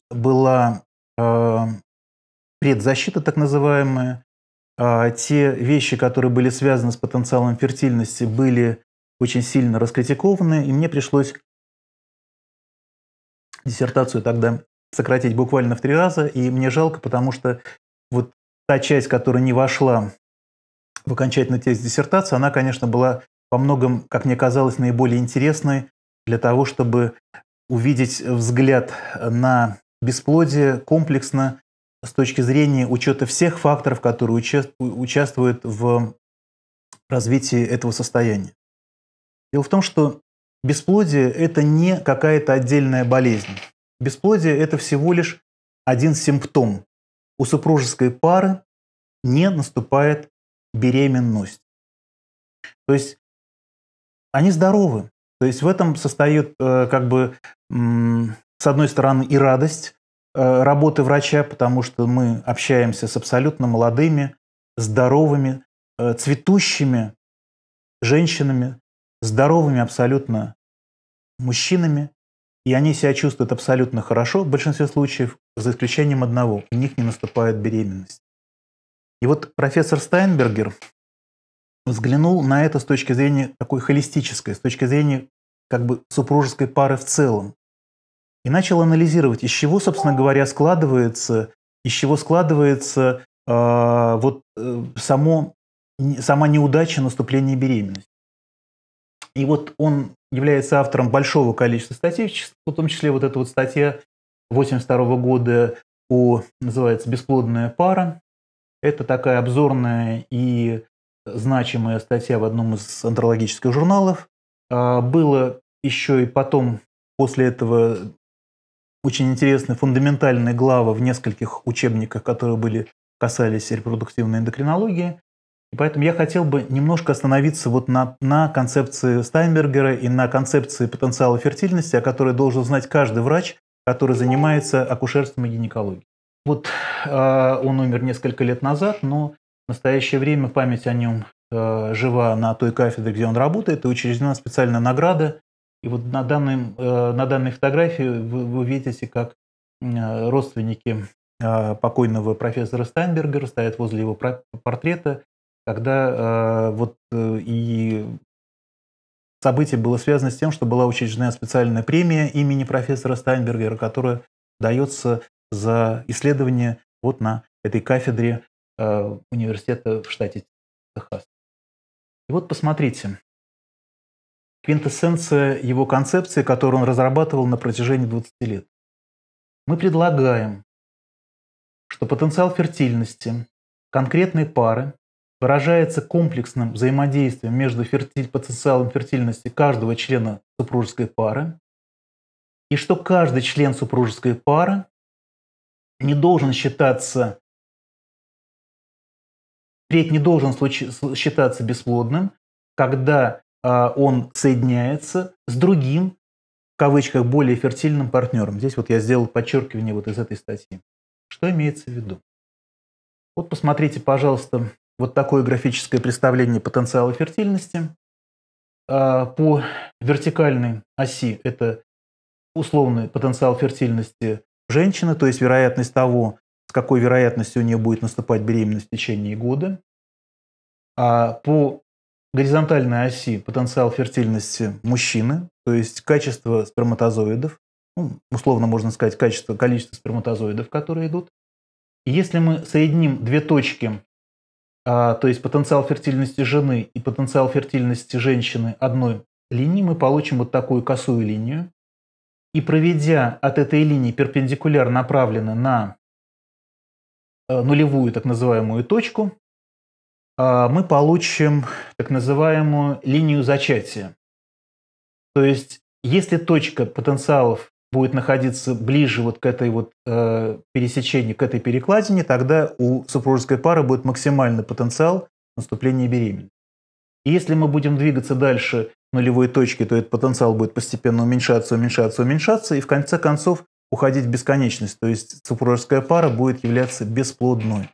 была предзащита так называемая. А те вещи, которые были связаны с потенциалом фертильности, были очень сильно раскритикованы, и мне пришлось диссертацию тогда сократить буквально в три раза, и мне жалко, потому что вот та часть, которая не вошла в окончательный текст диссертации, она, конечно, была во многом, как мне казалось, наиболее интересной для того, чтобы увидеть взгляд на бесплодие комплексно с точки зрения учета всех факторов, которые участвуют в развитии этого состояния. Дело в том, что бесплодие – это не какая-то отдельная болезнь. Бесплодие – это всего лишь один симптом. У супружеской пары не наступает беременность. То есть они здоровы. То есть в этом состоит э, как бы с одной стороны и радость, Э, работы врача, потому что мы общаемся с абсолютно молодыми, здоровыми, э, цветущими женщинами, здоровыми абсолютно мужчинами, и они себя чувствуют абсолютно хорошо в большинстве случаев, за исключением одного – у них не наступает беременность. И вот профессор Стайнбергер взглянул на это с точки зрения такой холистической, с точки зрения как бы супружеской пары в целом и начал анализировать, из чего, собственно говоря, складывается, из чего складывается э, вот э, само, сама неудача наступления беременности. И вот он является автором большого количества статей, в том числе вот эта вот статья 82 года о, называется «Бесплодная пара». Это такая обзорная и значимая статья в одном из антрологических журналов. А, было еще и потом, после этого очень интересные фундаментальные главы в нескольких учебниках, которые были касались репродуктивной эндокринологии. И поэтому я хотел бы немножко остановиться вот на, на концепции Стайнбергера и на концепции потенциала фертильности, о которой должен знать каждый врач, который занимается акушерством и гинекологией. Вот э, он умер несколько лет назад, но в настоящее время память о нем э, жива на той кафедре, где он работает, и учреждена специальная награда и вот на, данном, э, на данной фотографии вы, вы видите, как э, родственники э, покойного профессора Стайнбергера стоят возле его портрета, когда вот и событие было связано с тем, что была учреждена специальная премия имени профессора Стайнбергера, которая дается за исследование вот на этой кафедре университета в штате Техас. И вот посмотрите, квинтэссенция его концепции, которую он разрабатывал на протяжении 20 лет. Мы предлагаем, что потенциал фертильности конкретной пары выражается комплексным взаимодействием между фертиль, потенциалом фертильности каждого члена супружеской пары, и что каждый член супружеской пары не должен считаться впредь не должен случ... считаться бесплодным, когда а, он соединяется с другим, в кавычках, более фертильным партнером. Здесь вот я сделал подчеркивание вот из этой статьи. Что имеется в виду? Вот посмотрите, пожалуйста, вот такое графическое представление потенциала фертильности. А, по вертикальной оси это условный потенциал фертильности женщины, то есть вероятность того, с какой вероятностью у нее будет наступать беременность в течение года. А по горизонтальной оси потенциал фертильности мужчины, то есть качество сперматозоидов, ну, условно можно сказать, качество, количество сперматозоидов, которые идут. И если мы соединим две точки, а, то есть потенциал фертильности жены и потенциал фертильности женщины одной линии, мы получим вот такую косую линию. И проведя от этой линии перпендикуляр направленно на э, нулевую так называемую точку, а, мы получим так называемую линию зачатия. То есть, если точка потенциалов будет находиться ближе вот к этой вот э, пересечению, к этой перекладине, тогда у супружеской пары будет максимальный потенциал наступления беременности. И если мы будем двигаться дальше нулевой точки, то этот потенциал будет постепенно уменьшаться, уменьшаться, уменьшаться, и в конце концов уходить в бесконечность. То есть супружеская пара будет являться бесплодной.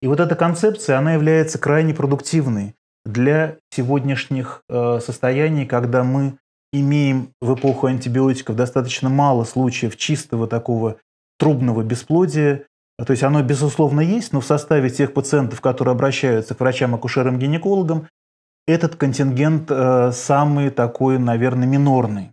И вот эта концепция, она является крайне продуктивной для сегодняшних э, состояний, когда мы имеем в эпоху антибиотиков достаточно мало случаев чистого такого трубного бесплодия. То есть оно, безусловно, есть, но в составе тех пациентов, которые обращаются к врачам-акушерам-гинекологам, этот контингент э, самый такой, наверное, минорный.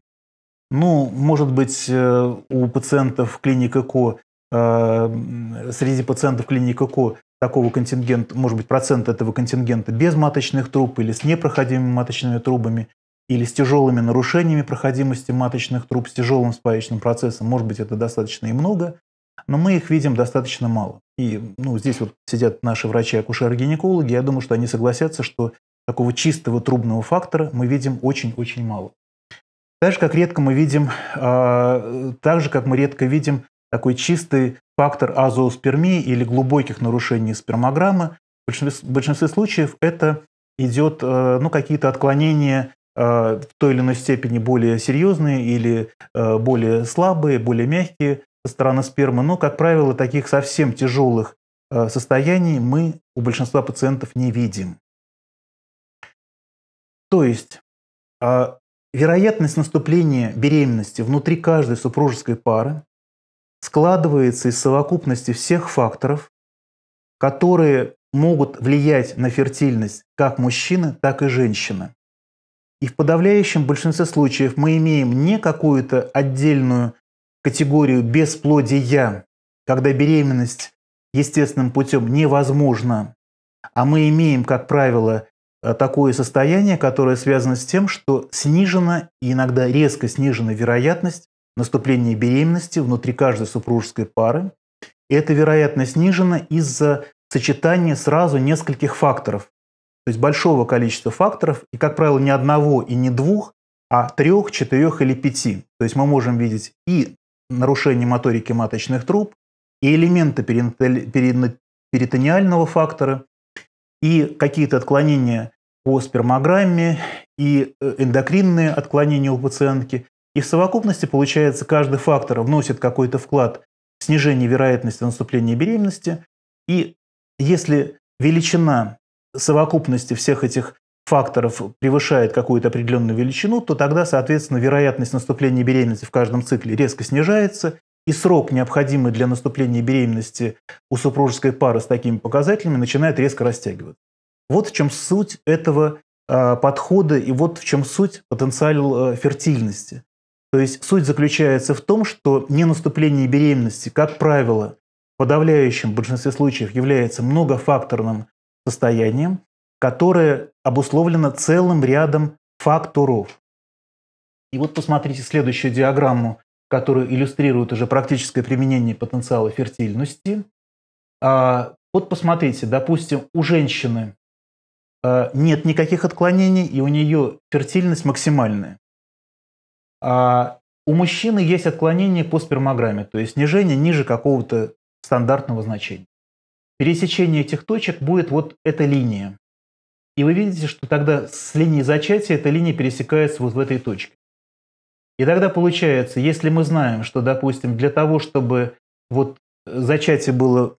Ну, может быть, э, у пациентов клиник ЭКО, среди пациентов клиник ЭКО такого контингента, может быть, процент этого контингента без маточных труб или с непроходимыми маточными трубами, или с тяжелыми нарушениями проходимости маточных труб, с тяжелым спаечным процессом, может быть, это достаточно и много, но мы их видим достаточно мало. И ну, здесь вот сидят наши врачи-акушеры-гинекологи, я думаю, что они согласятся, что такого чистого трубного фактора мы видим очень-очень мало. Так же, как редко мы видим, э, так же, как мы редко видим такой чистый фактор азооспермии или глубоких нарушений спермограммы. В большинстве, в большинстве случаев это идет э, ну, какие-то отклонения э, в той или иной степени более серьезные или э, более слабые, более мягкие со стороны спермы. Но, как правило, таких совсем тяжелых состояний мы у большинства пациентов не видим. То есть вероятность наступления беременности внутри каждой супружеской пары складывается из совокупности всех факторов, которые могут влиять на фертильность как мужчины, так и женщины. И в подавляющем большинстве случаев мы имеем не какую-то отдельную категорию бесплодия, когда беременность естественным путем невозможна, а мы имеем, как правило, э, такое состояние, которое связано с тем, что снижена и иногда резко снижена вероятность наступления беременности внутри каждой супружеской пары. И эта вероятность снижена из-за сочетания сразу нескольких факторов. То есть большого количества факторов, и, как правило, не одного и не двух, а трех, четырех или пяти. То есть мы можем видеть и нарушение моторики маточных труб, и элементы перитониального фактора, и какие-то отклонения по спермограмме, и э, эндокринные отклонения у пациентки, и в совокупности, получается, каждый фактор вносит какой-то вклад в снижение вероятности наступления беременности. И если величина совокупности всех этих факторов превышает какую-то определенную величину, то тогда, соответственно, вероятность наступления беременности в каждом цикле резко снижается, и срок, необходимый для наступления беременности у супружеской пары с такими показателями, начинает резко растягиваться. Вот в чем суть этого а, подхода и вот в чем суть потенциал э, фертильности. То есть суть заключается в том, что не наступление беременности, как правило, в подавляющем большинстве случаев является многофакторным состоянием, которое обусловлено целым рядом факторов. И вот посмотрите следующую диаграмму, которая иллюстрирует уже практическое применение потенциала фертильности. А, вот посмотрите, допустим, у женщины а, нет никаких отклонений, и у нее фертильность максимальная. А у мужчины есть отклонение по спермограмме, то есть снижение ниже какого-то стандартного значения. Пересечение этих точек будет вот эта линия. И вы видите, что тогда с линии зачатия эта линия пересекается вот в этой точке. И тогда получается, если мы знаем, что, допустим, для того, чтобы вот зачатие было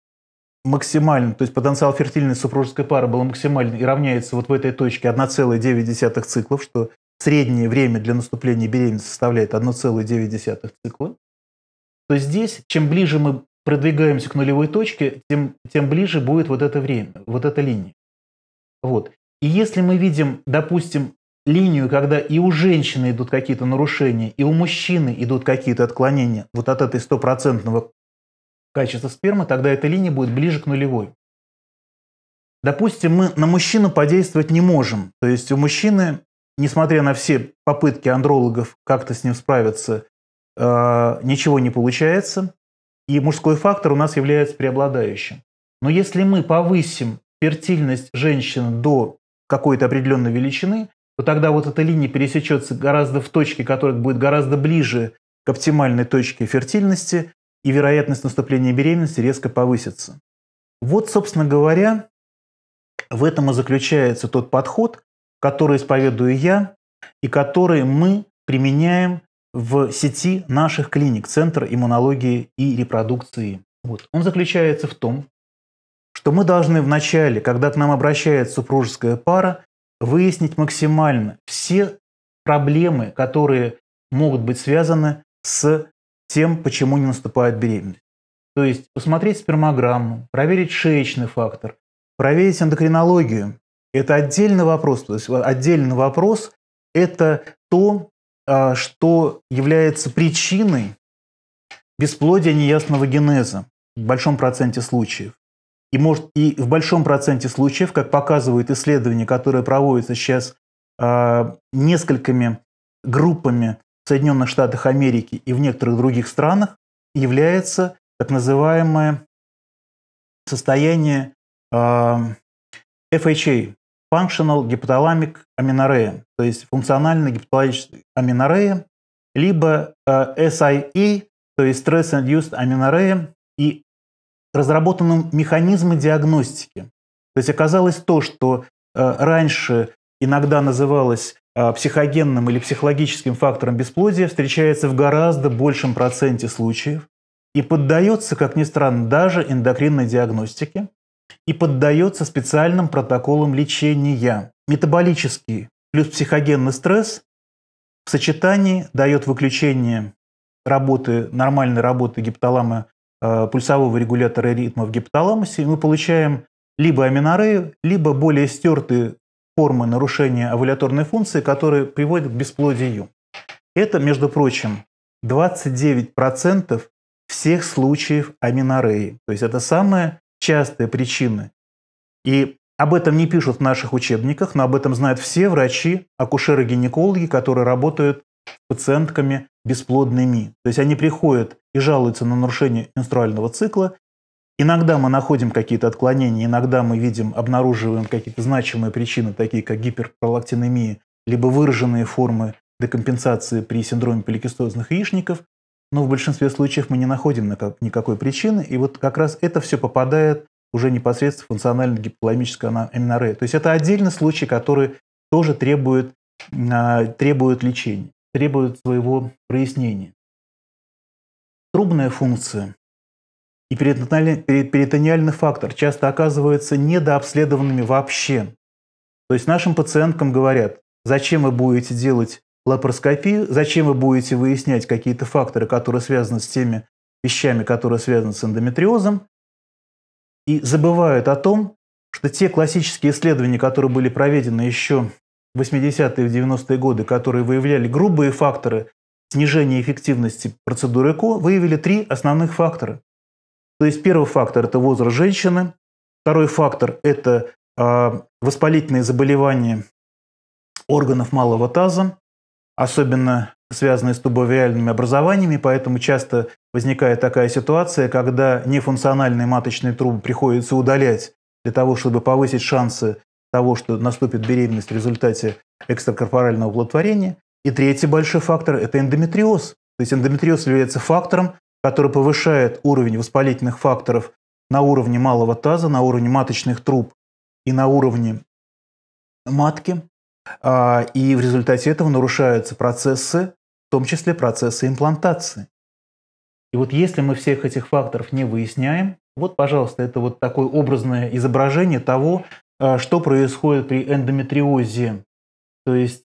максимально, то есть потенциал фертильной супружеской пары был максимальный и равняется вот в этой точке 1,9 циклов, что среднее время для наступления беременности составляет 1,9 цикла, то здесь, чем ближе мы продвигаемся к нулевой точке, тем, тем ближе будет вот это время, вот эта линия. Вот. И если мы видим, допустим, линию, когда и у женщины идут какие-то нарушения, и у мужчины идут какие-то отклонения вот от этой стопроцентного качества спермы, тогда эта линия будет ближе к нулевой. Допустим, мы на мужчину подействовать не можем. То есть у мужчины несмотря на все попытки андрологов как-то с ним справиться, э, ничего не получается, и мужской фактор у нас является преобладающим. Но если мы повысим фертильность женщин до какой-то определенной величины, то тогда вот эта линия пересечется гораздо в точке, которая будет гораздо ближе к оптимальной точке фертильности, и вероятность наступления беременности резко повысится. Вот, собственно говоря, в этом и заключается тот подход, который исповедую я и который мы применяем в сети наших клиник Центр иммунологии и репродукции. Вот. Он заключается в том, что мы должны вначале, когда к нам обращается супружеская пара, выяснить максимально все проблемы, которые могут быть связаны с тем, почему не наступает беременность. То есть посмотреть спермограмму, проверить шеечный фактор, проверить эндокринологию, это отдельный вопрос. То есть отдельный вопрос – это то, а, что является причиной бесплодия неясного генеза в большом проценте случаев. И, может, и в большом проценте случаев, как показывают исследования, которые проводятся сейчас а, несколькими группами в Соединенных Штатах Америки и в некоторых других странах, является так называемое состояние а, FHA, functional гипоталамик аминорея, то есть функциональный гипоталамический аминорея, либо э, SIE, то есть stress-induced аминорея, и разработаны механизмы диагностики. То есть оказалось то, что э, раньше иногда называлось э, психогенным или психологическим фактором бесплодия, встречается в гораздо большем проценте случаев и поддается, как ни странно, даже эндокринной диагностике и поддается специальным протоколам лечения. Метаболический плюс психогенный стресс в сочетании дает выключение работы, нормальной работы гипоталама, э, пульсового регулятора ритма в гипоталамусе, и мы получаем либо аминорею, либо более стертые формы нарушения овуляторной функции, которые приводят к бесплодию. Это, между прочим, 29% всех случаев аминореи. То есть это самое частая причина. И об этом не пишут в наших учебниках, но об этом знают все врачи, акушеры-гинекологи, которые работают с пациентками бесплодными. То есть они приходят и жалуются на нарушение менструального цикла. Иногда мы находим какие-то отклонения, иногда мы видим, обнаруживаем какие-то значимые причины, такие как гиперпролактинемия, либо выраженные формы декомпенсации при синдроме поликистозных яичников но в большинстве случаев мы не находим никакой причины. И вот как раз это все попадает уже непосредственно в функциональную гипополемическую аминорею. То есть это отдельный случай, который тоже требует, а, требует лечения, требует своего прояснения. Трубная функция и перитониальный, перитониальный фактор часто оказываются недообследованными вообще. То есть нашим пациенткам говорят, зачем вы будете делать лапароскопию, зачем вы будете выяснять какие-то факторы, которые связаны с теми вещами, которые связаны с эндометриозом, и забывают о том, что те классические исследования, которые были проведены еще в 80-е и 90-е годы, которые выявляли грубые факторы снижения эффективности процедуры ЭКО, выявили три основных фактора. То есть первый фактор – это возраст женщины, второй фактор – это а, воспалительные заболевания органов малого таза, особенно связанные с тубовиальными образованиями, поэтому часто возникает такая ситуация, когда нефункциональные маточные трубы приходится удалять для того, чтобы повысить шансы того, что наступит беременность в результате экстракорпорального оплодотворения. И третий большой фактор – это эндометриоз. То есть эндометриоз является фактором, который повышает уровень воспалительных факторов на уровне малого таза, на уровне маточных труб и на уровне матки. А, и в результате этого нарушаются процессы, в том числе процессы имплантации. И вот если мы всех этих факторов не выясняем, вот, пожалуйста, это вот такое образное изображение того, а, что происходит при эндометриозе. То есть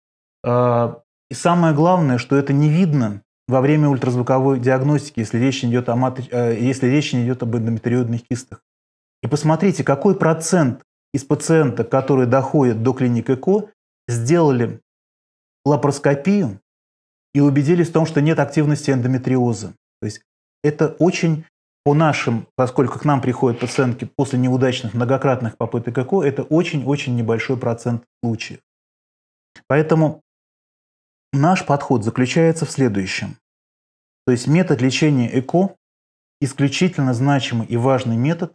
а, и самое главное, что это не видно во время ультразвуковой диагностики, если речь идет, о мат, э, если речь идет об эндометриодных кистах. И посмотрите, какой процент из пациента, который доходит до клиник ЭКО, сделали лапароскопию и убедились в том, что нет активности эндометриоза. То есть это очень по нашим, поскольку к нам приходят пациентки после неудачных многократных попыток ЭКО, это очень-очень небольшой процент случаев. Поэтому наш подход заключается в следующем. То есть метод лечения ЭКО – исключительно значимый и важный метод,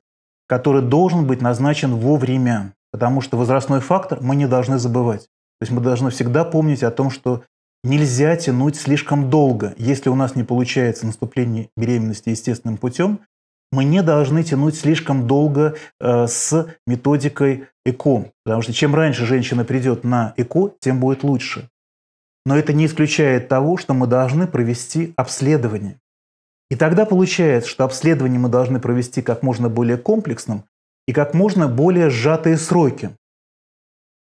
который должен быть назначен вовремя, потому что возрастной фактор мы не должны забывать. То есть мы должны всегда помнить о том, что нельзя тянуть слишком долго. Если у нас не получается наступление беременности естественным путем, мы не должны тянуть слишком долго э, с методикой ЭКО, потому что чем раньше женщина придет на ЭКО, тем будет лучше. Но это не исключает того, что мы должны провести обследование. И тогда получается, что обследование мы должны провести как можно более комплексным и как можно более сжатые сроки.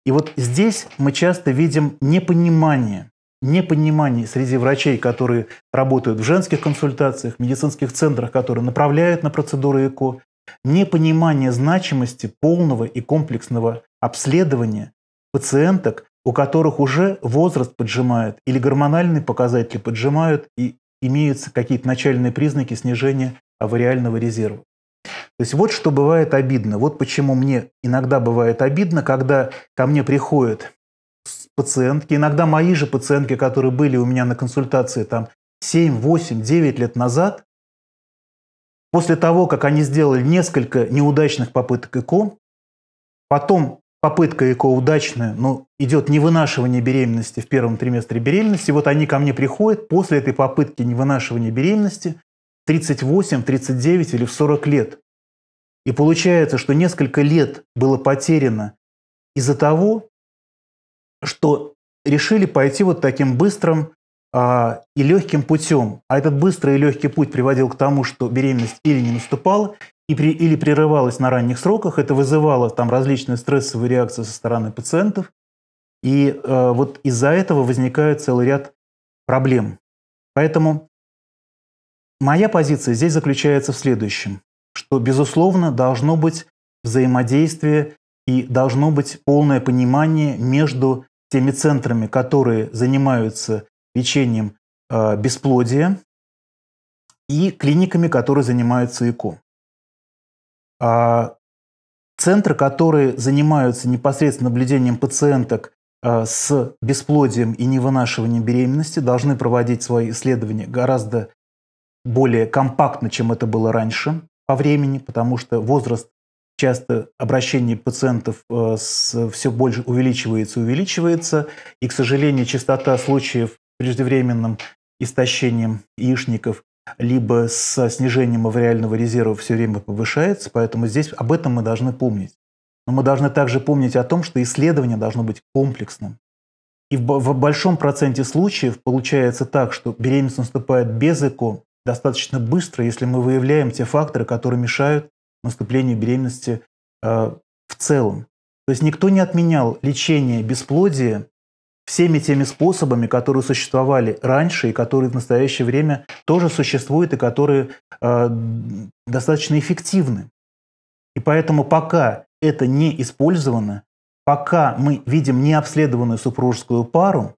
И вот здесь мы часто видим непонимание, непонимание среди врачей, которые работают в женских консультациях, медицинских центрах, которые направляют на процедуры ЭКО, непонимание значимости полного и комплексного обследования пациенток, у которых уже возраст поджимает или гормональные показатели поджимают и имеются какие-то начальные признаки снижения авариального резерва. То есть вот что бывает обидно. Вот почему мне иногда бывает обидно, когда ко мне приходят пациентки, иногда мои же пациентки, которые были у меня на консультации там 7, 8, 9 лет назад, после того, как они сделали несколько неудачных попыток ЭКО, потом попытка ЭКО удачная, но идет невынашивание беременности в первом триместре беременности, вот они ко мне приходят после этой попытки невынашивания беременности 38, 39 или в 40 лет. И получается, что несколько лет было потеряно из-за того, что решили пойти вот таким быстрым а, и легким путем. А этот быстрый и легкий путь приводил к тому, что беременность или не наступала, и при, или прерывалась на ранних сроках. Это вызывало там различные стрессовые реакции со стороны пациентов. И э, вот из-за этого возникает целый ряд проблем. Поэтому Моя позиция здесь заключается в следующем, что, безусловно, должно быть взаимодействие и должно быть полное понимание между теми центрами, которые занимаются лечением э, бесплодия, и клиниками, которые занимаются ЭКО. А центры, которые занимаются непосредственно наблюдением пациенток э, с бесплодием и невынашиванием беременности, должны проводить свои исследования гораздо более компактно, чем это было раньше по времени, потому что возраст часто обращение пациентов э, с, все больше увеличивается увеличивается. И, к сожалению, частота случаев преждевременным истощением яичников либо с снижением авриального резерва все время повышается, поэтому здесь об этом мы должны помнить. Но мы должны также помнить о том, что исследование должно быть комплексным. И в большом проценте случаев получается так, что беременность наступает без ЭКО, достаточно быстро, если мы выявляем те факторы, которые мешают наступлению беременности э, в целом. То есть никто не отменял лечение бесплодия всеми теми способами, которые существовали раньше и которые в настоящее время тоже существуют и которые э, достаточно эффективны. И поэтому пока это не использовано, пока мы видим необследованную супружескую пару,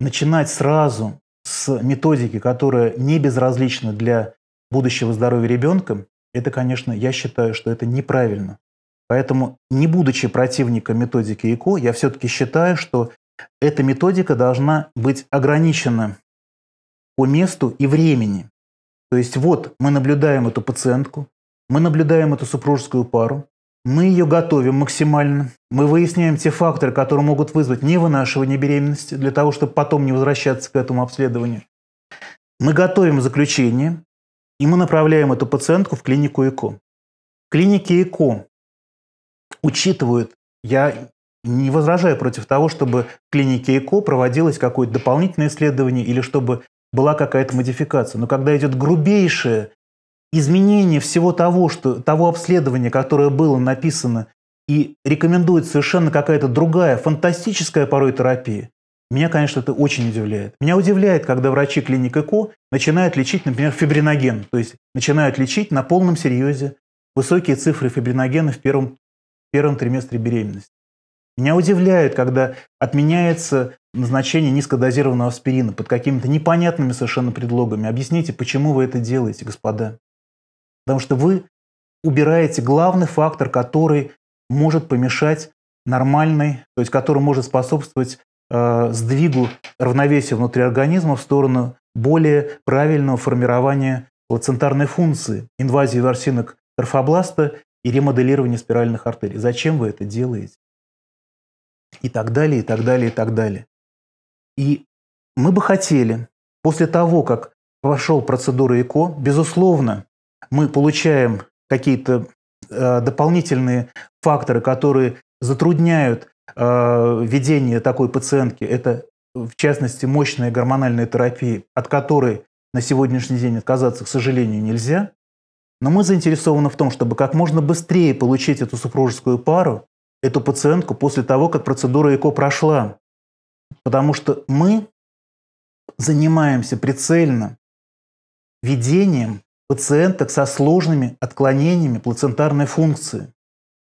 начинать сразу с методики, которая не безразлична для будущего здоровья ребенка, это, конечно, я считаю, что это неправильно. Поэтому, не будучи противником методики ЭКО, я все-таки считаю, что эта методика должна быть ограничена по месту и времени. То есть вот мы наблюдаем эту пациентку, мы наблюдаем эту супружескую пару, мы ее готовим максимально. Мы выясняем те факторы, которые могут вызвать невынашивание беременности, для того, чтобы потом не возвращаться к этому обследованию. Мы готовим заключение, и мы направляем эту пациентку в клинику ЭКО. Клиники ЭКО учитывают, я не возражаю против того, чтобы в клинике ЭКО проводилось какое-то дополнительное исследование или чтобы была какая-то модификация. Но когда идет грубейшее изменение всего того, что, того обследования, которое было написано и рекомендует совершенно какая-то другая, фантастическая порой терапия, меня, конечно, это очень удивляет. Меня удивляет, когда врачи клиник ЭКО начинают лечить, например, фибриноген, то есть начинают лечить на полном серьезе высокие цифры фибриногена в первом, первом триместре беременности. Меня удивляет, когда отменяется назначение низкодозированного аспирина под какими-то непонятными совершенно предлогами. Объясните, почему вы это делаете, господа? Потому что вы убираете главный фактор, который может помешать нормальной, то есть который может способствовать э, сдвигу равновесия внутри организма в сторону более правильного формирования плацентарной функции, инвазии ворсинок торфобласта и ремоделирования спиральных артерий. Зачем вы это делаете? И так далее, и так далее, и так далее. И мы бы хотели, после того, как прошел процедура ЭКО, безусловно, мы получаем какие-то э, дополнительные факторы, которые затрудняют э, ведение такой пациентки. Это, в частности, мощная гормональная терапия, от которой на сегодняшний день отказаться, к сожалению, нельзя. Но мы заинтересованы в том, чтобы как можно быстрее получить эту супружескую пару, эту пациентку после того, как процедура ЭКО прошла. Потому что мы занимаемся прицельно ведением пациенток со сложными отклонениями плацентарной функции.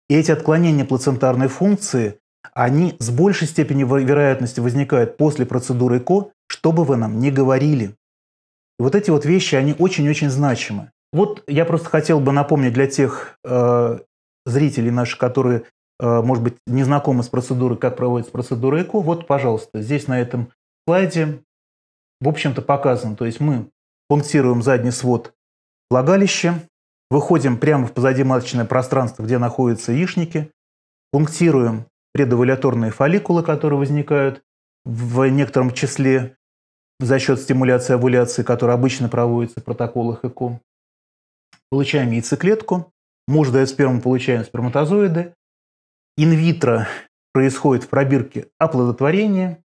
И эти отклонения плацентарной функции, они с большей степенью вероятности возникают после процедуры ЭКО, что бы вы нам ни говорили. И вот эти вот вещи, они очень-очень значимы. Вот я просто хотел бы напомнить для тех э, зрителей наших, которые, э, может быть, не знакомы с процедурой, как проводится процедура ЭКО. Вот, пожалуйста, здесь на этом слайде, в общем-то, показано. То есть мы пунктируем задний свод влагалище, выходим прямо в позади маточное пространство, где находятся яичники, пунктируем предовуляторные фолликулы, которые возникают в некотором числе за счет стимуляции овуляции, которая обычно проводится в протоколах ЭКО. Получаем яйцеклетку, муж дает сперму, получаем сперматозоиды. Инвитро происходит в пробирке оплодотворение,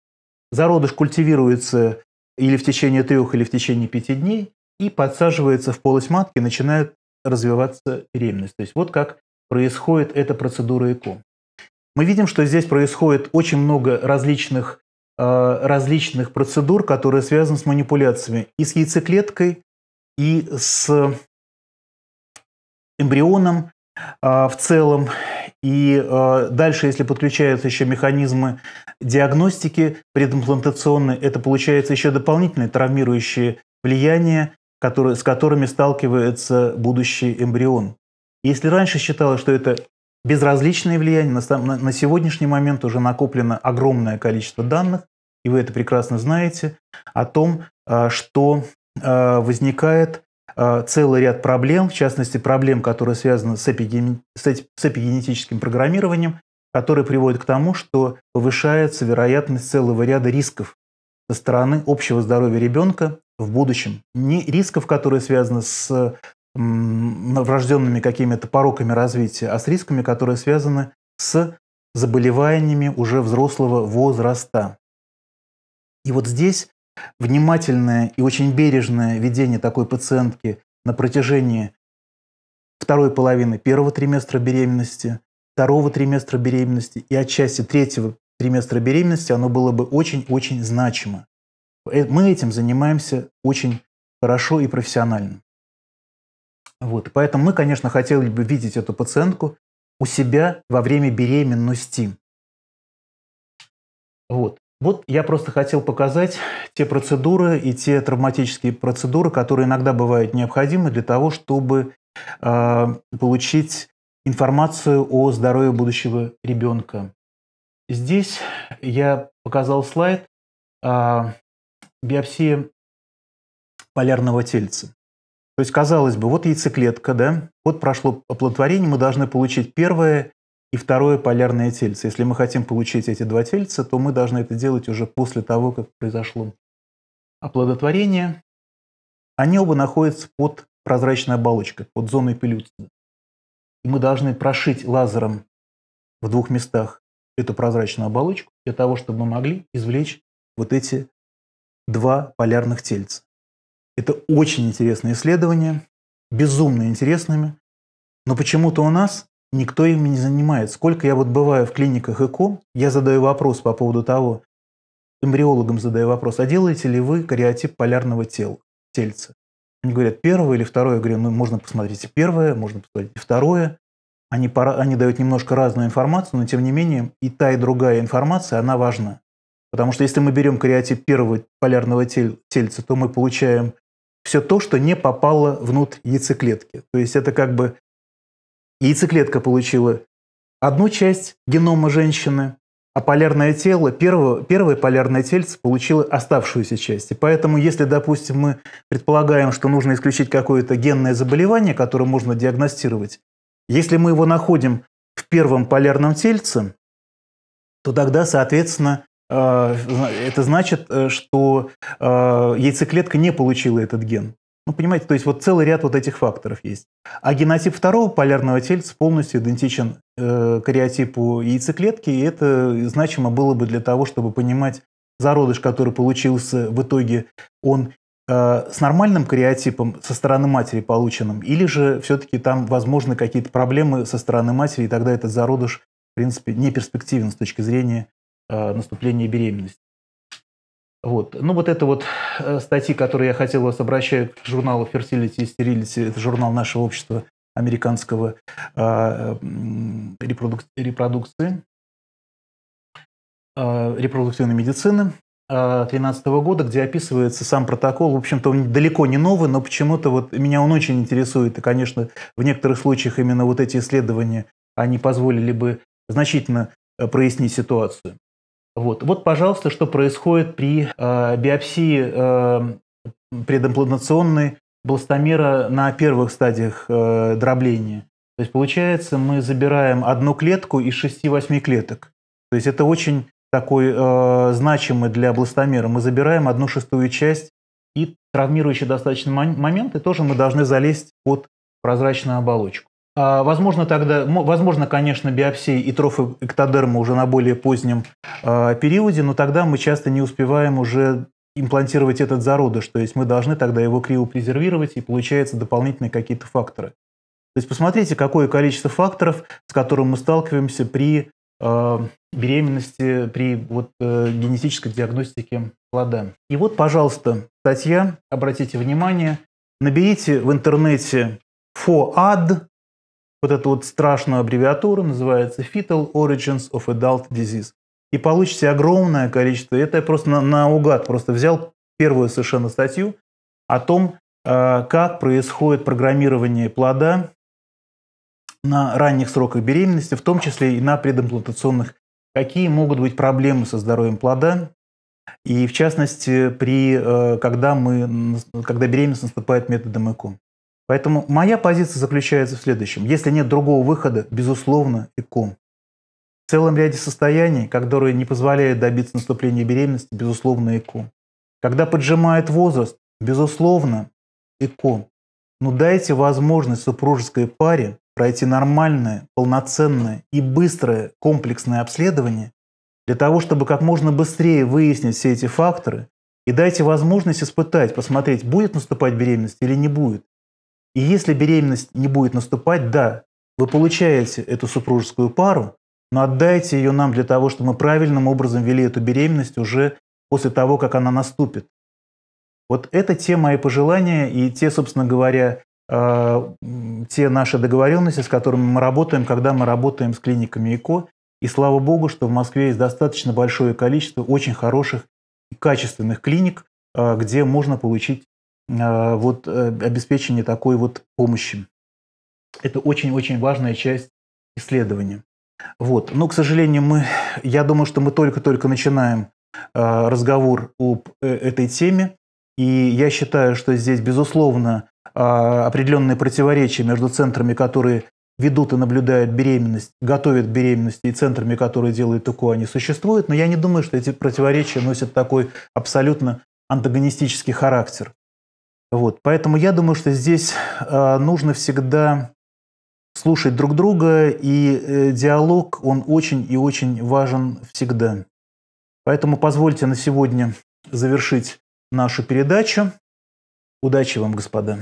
зародыш культивируется или в течение трех, или в течение пяти дней и подсаживается в полость матки, начинает развиваться беременность. То есть вот как происходит эта процедура ЭКО. Мы видим, что здесь происходит очень много различных, э, различных процедур, которые связаны с манипуляциями и с яйцеклеткой, и с эмбрионом э, в целом. И э, дальше, если подключаются еще механизмы диагностики предимплантационной, это получается еще дополнительные травмирующие влияния которые, с которыми сталкивается будущий эмбрион. Если раньше считалось, что это безразличное влияние, на, на, на сегодняшний момент уже накоплено огромное количество данных, и вы это прекрасно знаете, о том, а, что а, возникает а, целый ряд проблем, в частности, проблем, которые связаны с, эпиген... с эпигенетическим программированием, которые приводят к тому, что повышается вероятность целого ряда рисков со стороны общего здоровья ребенка в будущем. не рисков, которые связаны с врожденными какими-то пороками развития, а с рисками, которые связаны с заболеваниями уже взрослого возраста. И вот здесь внимательное и очень бережное ведение такой пациентки на протяжении второй половины первого триместра беременности, второго триместра беременности и отчасти третьего триместра беременности, оно было бы очень-очень значимо. Э, мы этим занимаемся очень хорошо и профессионально. Вот. Поэтому мы, конечно, хотели бы видеть эту пациентку у себя во время беременности. Вот. Вот я просто хотел показать те процедуры и те травматические процедуры, которые иногда бывают необходимы для того, чтобы э, получить информацию о здоровье будущего ребенка. Здесь я показал слайд, э, биопсия полярного тельца. То есть, казалось бы, вот яйцеклетка, да, вот прошло оплодотворение, мы должны получить первое и второе полярное тельце. Если мы хотим получить эти два тельца, то мы должны это делать уже после того, как произошло оплодотворение. Они оба находятся под прозрачной оболочкой, под зоной пилюции, И мы должны прошить лазером в двух местах эту прозрачную оболочку для того, чтобы мы могли извлечь вот эти два полярных тельца. Это очень интересные исследования, безумно интересными, но почему-то у нас никто ими не занимается. Сколько я вот бываю в клиниках ЭКО, я задаю вопрос по поводу того, эмбриологам задаю вопрос, а делаете ли вы кариотип полярного тела, тельца? Они говорят, первое или второе. Я говорю, ну, можно посмотреть и первое, можно посмотреть и второе. Они, пора, они дают немножко разную информацию, но тем не менее и та, и другая информация, она важна. Потому что если мы берем кариотип первого полярного тельца, то мы получаем все то, что не попало внутрь яйцеклетки. То есть это как бы яйцеклетка получила одну часть генома женщины, а полярное тело, первое, первое полярное тельце получило оставшуюся часть. И поэтому, если, допустим, мы предполагаем, что нужно исключить какое-то генное заболевание, которое можно диагностировать, если мы его находим в первом полярном тельце, то тогда, соответственно, Э, это значит, э, что э, яйцеклетка не получила этот ген. Ну, понимаете, то есть вот целый ряд вот этих факторов есть. А генотип второго полярного тельца полностью идентичен кариотипу яйцеклетки, и это значимо было бы для того, чтобы понимать зародыш, который получился в итоге, он с нормальным кариотипом со стороны матери полученным, или же все-таки там возможны какие-то проблемы со стороны матери, и тогда этот зародыш, в принципе, не перспективен с точки зрения Э, наступления беременности. Вот. Ну, вот это вот э, статьи, которые я хотел вас обращать к журналу Fertility и Sterility. Это журнал нашего общества американского э, э репродук... репродукции, э, репродуктивной медицины 2013 э, года, где описывается сам протокол. В общем-то, он далеко не новый, но почему-то вот меня он очень интересует. И, конечно, в некоторых случаях именно вот эти исследования, они позволили бы значительно прояснить ситуацию. Вот, вот пожалуйста, что происходит при э, биопсии э, предимплантационной бластомера на первых стадиях э, дробления. То есть получается, мы забираем одну клетку из 6-8 клеток. То есть это очень такой э, значимый для бластомера. Мы забираем одну шестую часть и травмирующий достаточно момент, и тоже мы должны залезть под прозрачную оболочку. А, возможно, тогда, возможно, конечно, биопсии и трофы эктодерма уже на более позднем а, периоде, но тогда мы часто не успеваем уже имплантировать этот зародыш, то есть мы должны тогда его криопрезервировать, и получается дополнительные какие-то факторы. То есть посмотрите, какое количество факторов, с которым мы сталкиваемся при э, беременности, при вот, э, генетической диагностике плода. И вот, пожалуйста, статья, обратите внимание, наберите в интернете FOAD, вот эту вот страшную аббревиатуру, называется Fetal Origins of Adult Disease. И получите огромное количество, это я просто наугад просто взял первую совершенно статью о том, э, как происходит программирование плода на ранних сроках беременности, в том числе и на предимплантационных. Какие могут быть проблемы со здоровьем плода? И в частности, при, э, когда, мы, когда беременность наступает методом ЭКО. Поэтому моя позиция заключается в следующем. Если нет другого выхода, безусловно, и В целом ряде состояний, которые не позволяют добиться наступления беременности, безусловно, и Когда поджимает возраст, безусловно, и Но ну, дайте возможность супружеской паре пройти нормальное, полноценное и быстрое комплексное обследование для того, чтобы как можно быстрее выяснить все эти факторы и дайте возможность испытать, посмотреть, будет наступать беременность или не будет. И если беременность не будет наступать, да, вы получаете эту супружескую пару, но отдайте ее нам для того, чтобы мы правильным образом вели эту беременность уже после того, как она наступит. Вот это те мои пожелания и те, собственно говоря, а, те наши договоренности, с которыми мы работаем, когда мы работаем с клиниками ЭКО. И слава богу, что в Москве есть достаточно большое количество очень хороших и качественных клиник, а, где можно получить Э, вот э, обеспечение такой вот помощи. Это очень-очень важная часть исследования. Вот. Но, к сожалению, мы, я думаю, что мы только-только начинаем э, разговор об этой теме. И я считаю, что здесь, безусловно, определенные противоречия между центрами, которые ведут и наблюдают беременность, готовят к беременности, и центрами, которые делают УКО, они существуют. Но я не думаю, что эти противоречия носят такой абсолютно антагонистический характер. Вот, поэтому я думаю, что здесь э, нужно всегда слушать друг друга, и э, диалог, он очень и очень важен всегда. Поэтому позвольте на сегодня завершить нашу передачу. Удачи вам, господа!